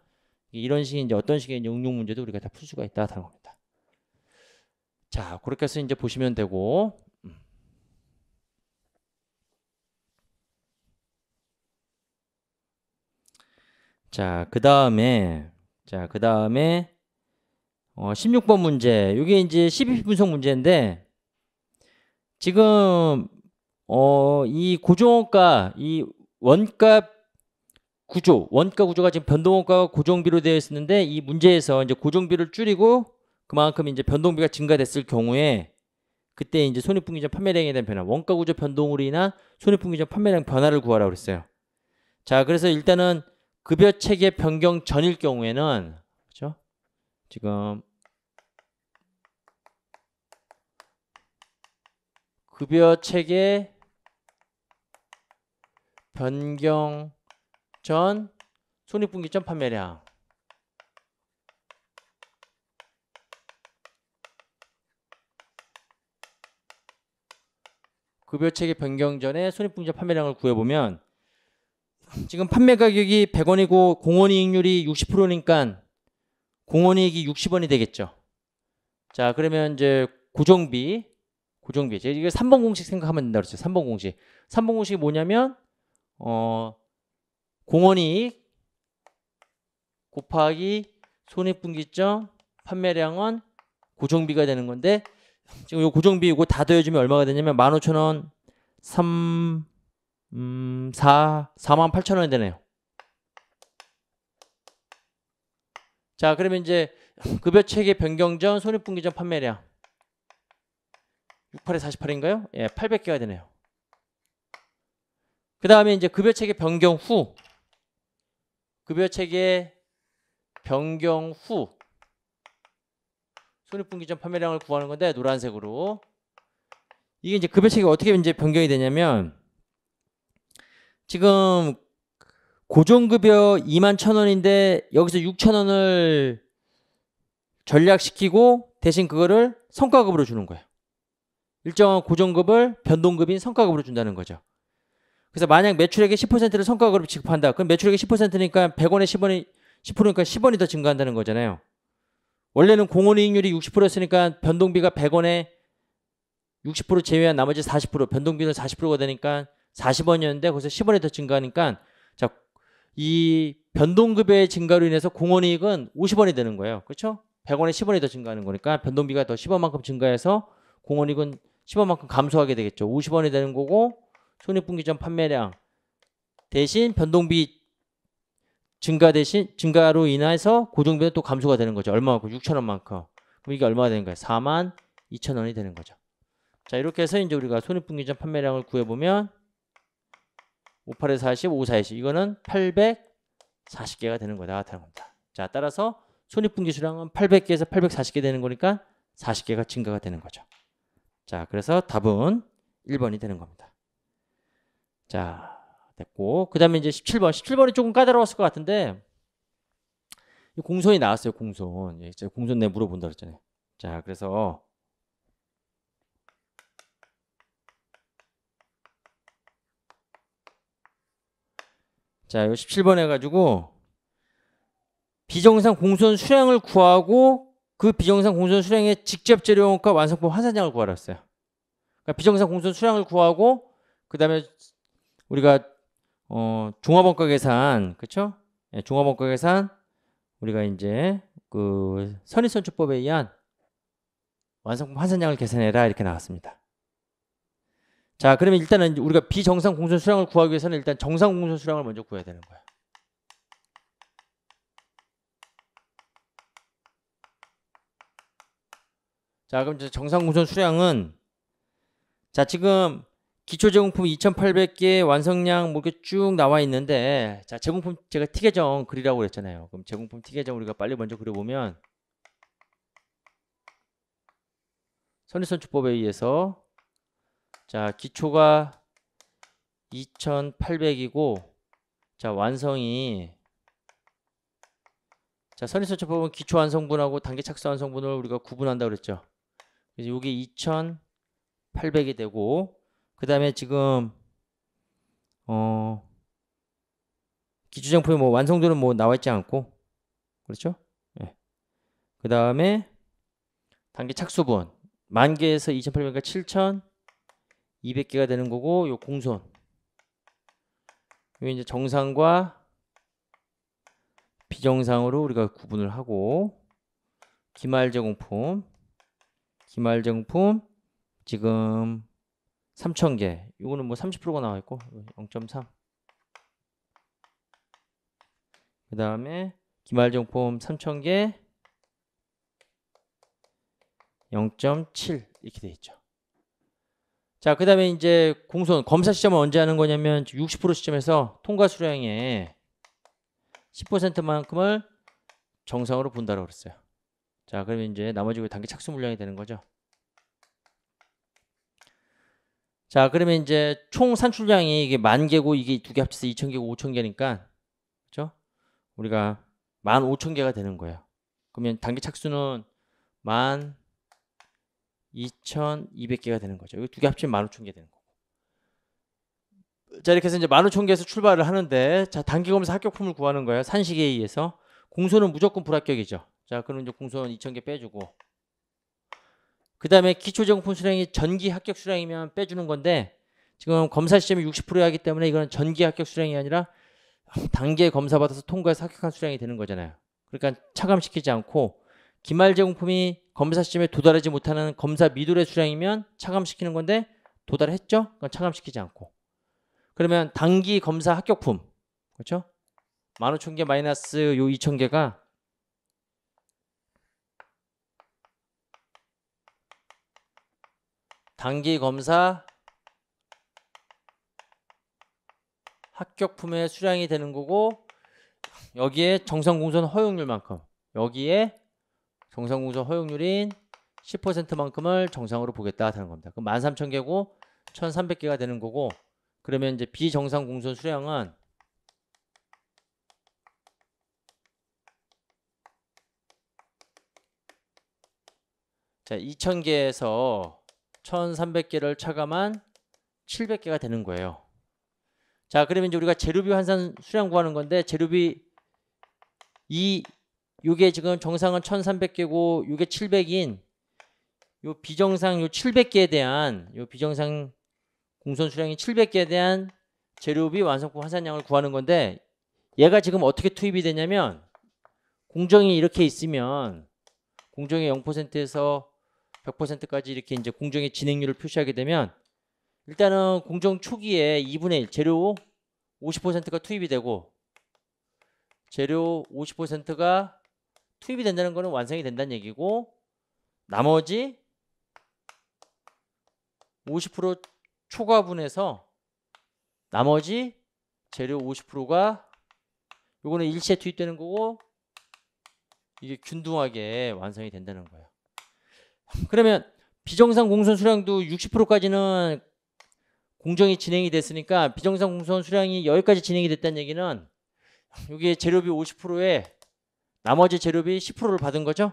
Speaker 1: 이런 식의 이제 어떤 식의 응용 문제도 우리가 다 풀 수가 있다 하는 겁니다. 자, 그렇게 해서 이제 보시면 되고 자, 그 다음에, 자, 그 다음에, 어, 16번 문제. 이게 이제 1 2 분석 문제인데, 지금, 어, 이 고정원가, 이원가 구조, 원가 구조가 지금 변동원가와 고정비로 되어 있었는데, 이 문제에서 이제 고정비를 줄이고, 그만큼 이제 변동비가 증가됐을 경우에, 그때 이제 손익분기점 판매량에 대한 변화, 원가 구조 변동으로 인한 손익분기점 판매량 변화를 구하라고 그랬어요. 자, 그래서 일단은 급여 체계 변경 전일 경우에는 그렇죠? 지금 급여 체계 변경 전 손익분기 점 판매량 급여 체계 변경 전에 손익분기 점 판매량을 구해보면 지금 판매 가격이 100원이고 공원이익률이 60%니까 공원이익이 60원이 되겠죠. 자 그러면 이제 고정비 고정비 이게 3번 공식 생각하면 된다 그랬어요. 3번 공식 3번 공식이 뭐냐면 어 공원이익 곱하기 손익분기점 판매량은 고정비가 되는 건데 지금 이 고정비 이거 다 더해주면 얼마가 되냐면 15,000원 3 음, 4, 4만 8천 원이 되네요. 자, 그러면 이제 급여 체계 변경 전 손익분기 전 판매량 68에 48인가요? 예, 800개가 되네요. 그 다음에 이제 급여 체계 변경 후 급여 체계 변경 후 손익분기 전 판매량을 구하는 건데 노란색으로 이게 이제 급여 체계가 어떻게 이제 변경이 되냐면 지금 고정급여 2만 천 원인데 여기서 6천 원을 전략시키고 대신 그거를 성과급으로 주는 거예요. 일정한 고정급을 변동급인 성과급으로 준다는 거죠. 그래서 만약 매출액의 10%를 성과급으로 지급한다. 그럼 매출액의 10%니까 100원에 10원이 10%니까 10원이 더 증가한다는 거잖아요. 원래는 공원이익률이 60%였으니까 변동비가 100원에 60% 제외한 나머지 40% 변동비는 40%가 되니까 40원이었는데 거기서 1 0원에더 증가하니까 자, 이 변동급의 증가로 인해서 공원이익은 50원이 되는 거예요. 그렇죠? 100원에 10원이 더 증가하는 거니까 변동비가 더 10원만큼 증가해서 공원이익은 10원만큼 감소하게 되겠죠. 50원이 되는 거고 손익분기 전 판매량 대신 변동비 증가 대신 증가로 인해서 고정비는 또 감소가 되는 거죠. 얼마만큼? 6천원만큼. 그럼 이게 얼마가 되는 거예요? 4만 2천원이 되는 거죠. 자 이렇게 해서 이제 우리가 손익분기 전 판매량을 구해보면 58에 40, 54에 10 이거는 840개가 되는 거다 같다는 겁니다. 자 따라서 손익분기 수량은 800개에서 840개 되는 거니까 40개가 증가가 되는 거죠. 자 그래서 답은 1번이 되는 겁니다. 자 됐고 그 다음에 이제 17번 17번이 조금 까다로웠을 것 같은데 공손이 나왔어요 공손. 예, 공손 내 물어본다 그랬잖아요. 자 그래서 자, 17번 해가지고 비정상 공손 수량을 구하고 그 비정상 공손 수량의 직접 재료용과 완성품 환산량을 구하라했어요 그러니까 비정상 공손 수량을 구하고 그 다음에 우리가 어, 종합원가 계산, 그쵸죠 예, 종합원가 계산 우리가 이제 그 선입선출법에 의한 완성품 환산량을 계산해라 이렇게 나왔습니다. 자, 그러면 일단은 우리가 비정상 공선 수량을 구하기 위해서는 일단 정상 공선 수량을 먼저 구해야 되는 거야. 자, 그럼 이제 정상 공선 수량은 자, 지금 기초 제공품 2,800개 완성량 뭐 이렇게 쭉 나와 있는데 자, 제공품 제가 티계정 그리라고 그랬잖아요. 그럼 제공품 티계정 우리가 빨리 먼저 그려 보면 선입선 주법에 의해서 자, 기초가 2800이고 자, 완성이 자, 선입선처 법은 기초 완성분하고 단계 착수 완성분을 우리가 구분한다 그랬죠. 그래서 이게 2800이 되고 그다음에 지금 어기초장품의뭐 완성도는 뭐 나와 있지 않고 그렇죠? 예. 그다음에 단계 착수분 만 개에서 2 8 0 0이7000 200개가 되는 거고 요 공손 요 이제 정상과 비정상으로 우리가 구분을 하고 기말제공품 기말제공품 지금 3,000개 이거는 뭐 30%가 나와 있고 0.3그 다음에 기말정품 3,000개 0.7 이렇게 돼 있죠 자, 그 다음에 이제 공손, 검사 시점은 언제 하는 거냐면 60% 시점에서 통과 수량의 10%만큼을 정상으로 본다라고 그랬어요. 자, 그러면 이제 나머지 그 단계 착수 물량이 되는 거죠. 자, 그러면 이제 총 산출량이 이게 만 개고 이게 두 개 합쳐서 2천 개고 5천 개니까, 그죠? 우리가 만 5천 개가 되는 거예요. 그러면 단계 착수는 만 2,200개가 되는 거죠. 이거두 개 합치면 15,000개 되는 거고. 자, 이렇게 해서 이제 15,000개에서 출발을 하는데 자, 단기 검사 합격품을 구하는 거예요. 산식에 의해서. 공소는 무조건 불합격이죠. 자, 그럼 이제 공소는 2,000개 빼주고 그 다음에 기초제공품 수량이 전기 합격 수량이면 빼주는 건데 지금 검사 시점이 60% 하기 때문에 이거는 전기 합격 수량이 아니라 단계 검사 받아서 통과해서 합격한 수량이 되는 거잖아요. 그러니까 차감시키지 않고 기말 제공품이 검사 시점에 도달하지 못하는 검사 미도의 수량이면 차감시키는 건데 도달했죠? 그건 차감시키지 않고. 그러면 단기 검사 합격품. 그렇죠? 15,000개 마이너스 요 2,000개가 단기 검사 합격품의 수량이 되는 거고 여기에 정상공선 허용률만큼 여기에 정상공정 허용률인 10%만큼을 정상으로 보겠다는 겁니다. 그럼 13,000개고 1,300개가 되는 거고 그러면 이제 비정상 공선 수량은 자 2,000개에서 1,300개를 차감한 700개가 되는 거예요. 자 그러면 이제 우리가 재료비 환산 수량 구하는 건데 재료비 이 요게 지금 정상은 1300개고 요게 700인 요 비정상 요 700개에 대한 요 비정상 공손 수량이 700개에 대한 재료비 완성품 환산량을 구하는 건데 얘가 지금 어떻게 투입이 되냐면 공정이 이렇게 있으면 공정의 0%에서 100%까지 이렇게 이제 공정의 진행률을 표시하게 되면 일단은 공정 초기에 2분의 1 재료 50%가 투입이 되고 재료 50%가 투입이 된다는 거는 완성이 된다는 얘기고 나머지 50%초과분에서 나머지 재료 50%가 요거는 일시에 투입되는 거고 이게 균등하게 완성이 된다는 거예요. 그러면 비정상 공선 수량도 60%까지는 공정이 진행이 됐으니까 비정상 공선 수량이 여기까지 진행이 됐다는 얘기는 여기에 재료비 50%에 나머지 재료비 10%를 받은 거죠.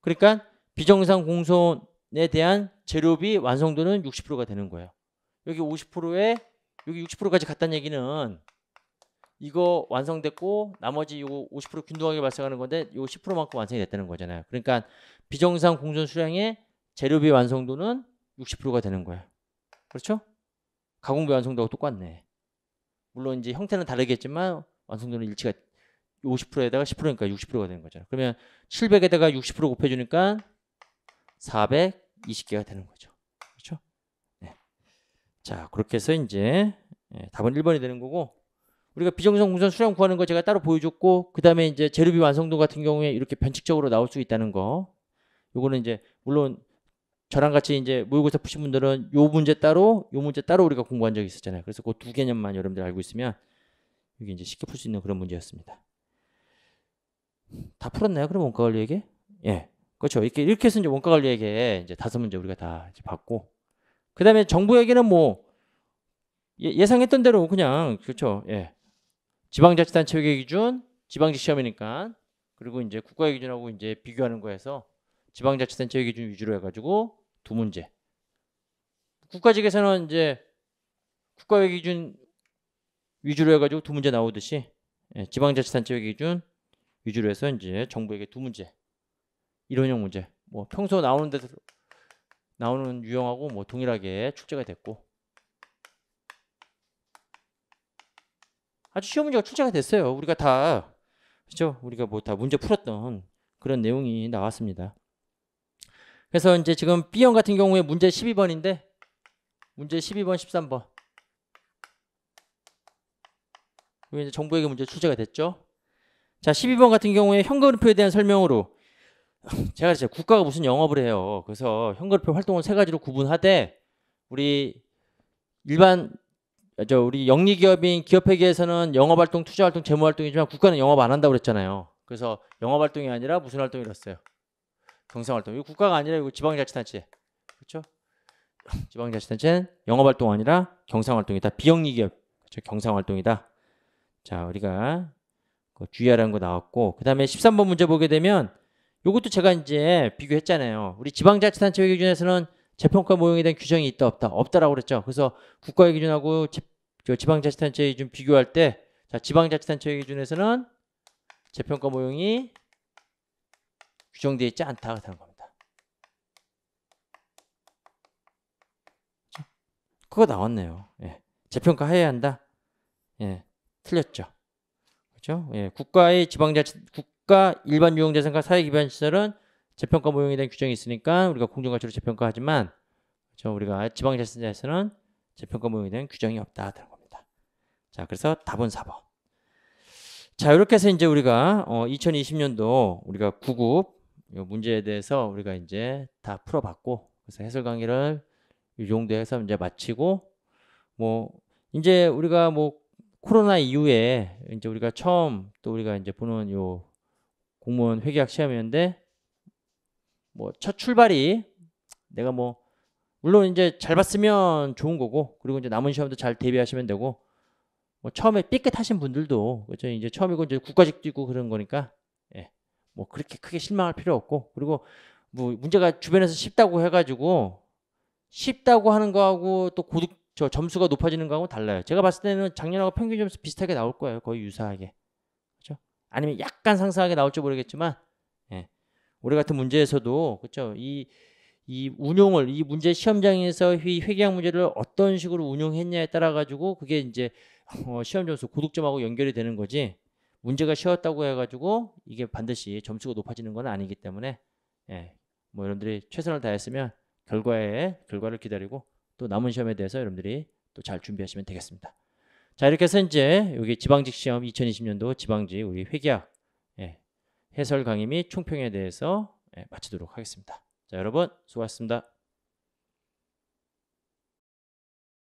Speaker 1: 그러니까 비정상 공손에 대한 재료비 완성도는 60%가 되는 거예요. 여기 50%에 여기 60%까지 갔다는 얘기는 이거 완성됐고 나머지 이거 50% 균등하게 발생하는 건데 이거 10%만큼 완성이 됐다는 거잖아요. 그러니까 비정상 공손 수량의 재료비 완성도는 60%가 되는 거예요. 그렇죠? 가공비 완성도하고 똑같네. 물론 이제 형태는 다르겠지만 완성도는 일치가 50%에다가 10%니까 60%가 되는 거잖아. 그러면 700에다가 60% 곱해주니까 420개가 되는 거죠. 그렇죠? 네. 자, 그렇게 해서 이제 예, 답은 1번이 되는 거고 우리가 비정상 공선 수렴 구하는 거 제가 따로 보여줬고 그 다음에 이제 재료비 완성도 같은 경우에 이렇게 변칙적으로 나올 수 있다는 거 요거는 이제 물론 저랑 같이 이제 모의고사 푸신 분들은 요 문제 따로 요 문제 따로 우리가 공부한 적이 있었잖아요 그래서 그 두 개념만 여러분들 알고 있으면 이게 이제 쉽게 풀 수 있는 그런 문제였습니다 다 풀었나요? 그럼 원가 관리에게? 예. 그렇죠. 이렇게 이렇게 해서 이제 원가 관리에게 이제 다섯 문제 우리가 다 이제 봤고 그다음에 정부에게는 뭐 예, 상했던 대로 그냥 그렇죠. 예. 지방자치단 체계 기준, 지방직 시험이니까 그리고 이제 국가의 기준하고 이제 비교하는 거에서 지방자치단 체계 기준 위주로 해 가지고 두 문제. 국가직에서는 이제 국가의 기준 위주로 해가지고 두 문제 나오듯이 예, 지방자치단체의 기준 위주로 해서 이제 정부에게 두 문제 이론형 문제 뭐 평소 나오는 데서 나오는 유형하고 뭐 동일하게 출제가 됐고 아주 쉬운 문제가 출제가 됐어요 우리가 다 그죠 렇 우리가 뭐 다 문제 풀었던 그런 내용이 나왔습니다 그래서 이제 지금 B형 같은 경우에 문제 12번인데 문제 12번 13번 이제 정부에게 문제 출제가 됐죠 자, 12번 같은 경우에 현금흐름표에 대한 설명으로 [LAUGHS] 제가 진짜 국가가 무슨 영업을 해요. 그래서 현금흐름표 활동을 세 가지로 구분하되 우리 일반 저 우리 영리 기업인 기업회계에서는 영업 활동, 투자 활동, 재무 활동이지만 국가는 영업 안 한다고 그랬잖아요. 그래서 영업 활동이 아니라 무슨 활동이었어요? 경상 활동. 이 국가가 아니라 이거 지방자치단체. 그렇죠? [LAUGHS] 지방자치단체는 영업 활동 아니라 경상 활동이다. 비영리 기업. 그렇죠? 경상 활동이다. 자, 우리가 그 주의하라는 거 나왔고 그 다음에 13번 문제 보게 되면 이것도 제가 이제 비교했잖아요. 우리 지방자치단체 기준에서는 재평가 모형에 대한 규정이 있다 없다 없다라고 그랬죠. 그래서 국가의 기준하고 제, 지방자치단체 의 기준 비교할 때 자, 지방자치단체 의 기준에서는 재평가 모형이 규정되어 있지 않다고 하는 그 겁니다. 그거 나왔네요. 예. 재평가 해야 한다. 예. 틀렸죠. 그죠 예, 국가의 지방자치 국가 일반 유용자산과 사회기반 시설은 재평가 모형에 대한 규정이 있으니까 우리가 공정가치로 재평가하지만 저 우리가 지방자치자에서는 재평가 모형에 대한 규정이 없다라는 겁니다. 자, 그래서 답은 4번. 자, 이렇게 해서 이제 우리가 어, 2020년도 우리가 9급 문제에 대해서 우리가 이제 다 풀어봤고 그래서 해설 강의를 이 정도 해서 이제 마치고 뭐 이제 우리가 뭐 코로나 이후에 이제 우리가 처음 또 우리가 이제 보는 요 공무원 회계학 시험이었는데 뭐 첫 출발이 내가 뭐 물론 이제 잘 봤으면 좋은 거고 그리고 이제 남은 시험도 잘 대비하시면 되고 뭐 처음에 삐끗하신 분들도 그렇죠 이제 처음이고 이제 국가직 뛰고 그런 거니까 예 뭐 그렇게 크게 실망할 필요 없고 그리고 뭐 문제가 주변에서 쉽다고 해가지고 쉽다고 하는 거하고 또 고득 저 점수가 높아지는 거하고 달라요. 제가 봤을 때는 작년하고 평균 점수 비슷하게 나올 거예요. 거의 유사하게. 그렇죠? 아니면 약간 상승하게 나올지 모르겠지만 예. 우리 같은 문제에서도 그렇죠? 이 이 운용을 이 문제 시험장에서 이 회계학 문제를 어떤 식으로 운용했냐에 따라 가지고 그게 이제 어, 시험 점수 고득점하고 연결이 되는 거지. 문제가 쉬웠다고 해 가지고 이게 반드시 점수가 높아지는 건 아니기 때문에 예. 뭐 여러분들이 최선을 다했으면 결과에 결과를 기다리고 또 남은 시험에 대해서 여러분들이 또 잘 준비하시면 되겠습니다. 자 이렇게 해서 이제 여기 지방직 시험 2020년도 지방직 우리 회계학 예, 해설 강의 및 총평에 대해서 예, 마치도록 하겠습니다. 자 여러분 수고하셨습니다.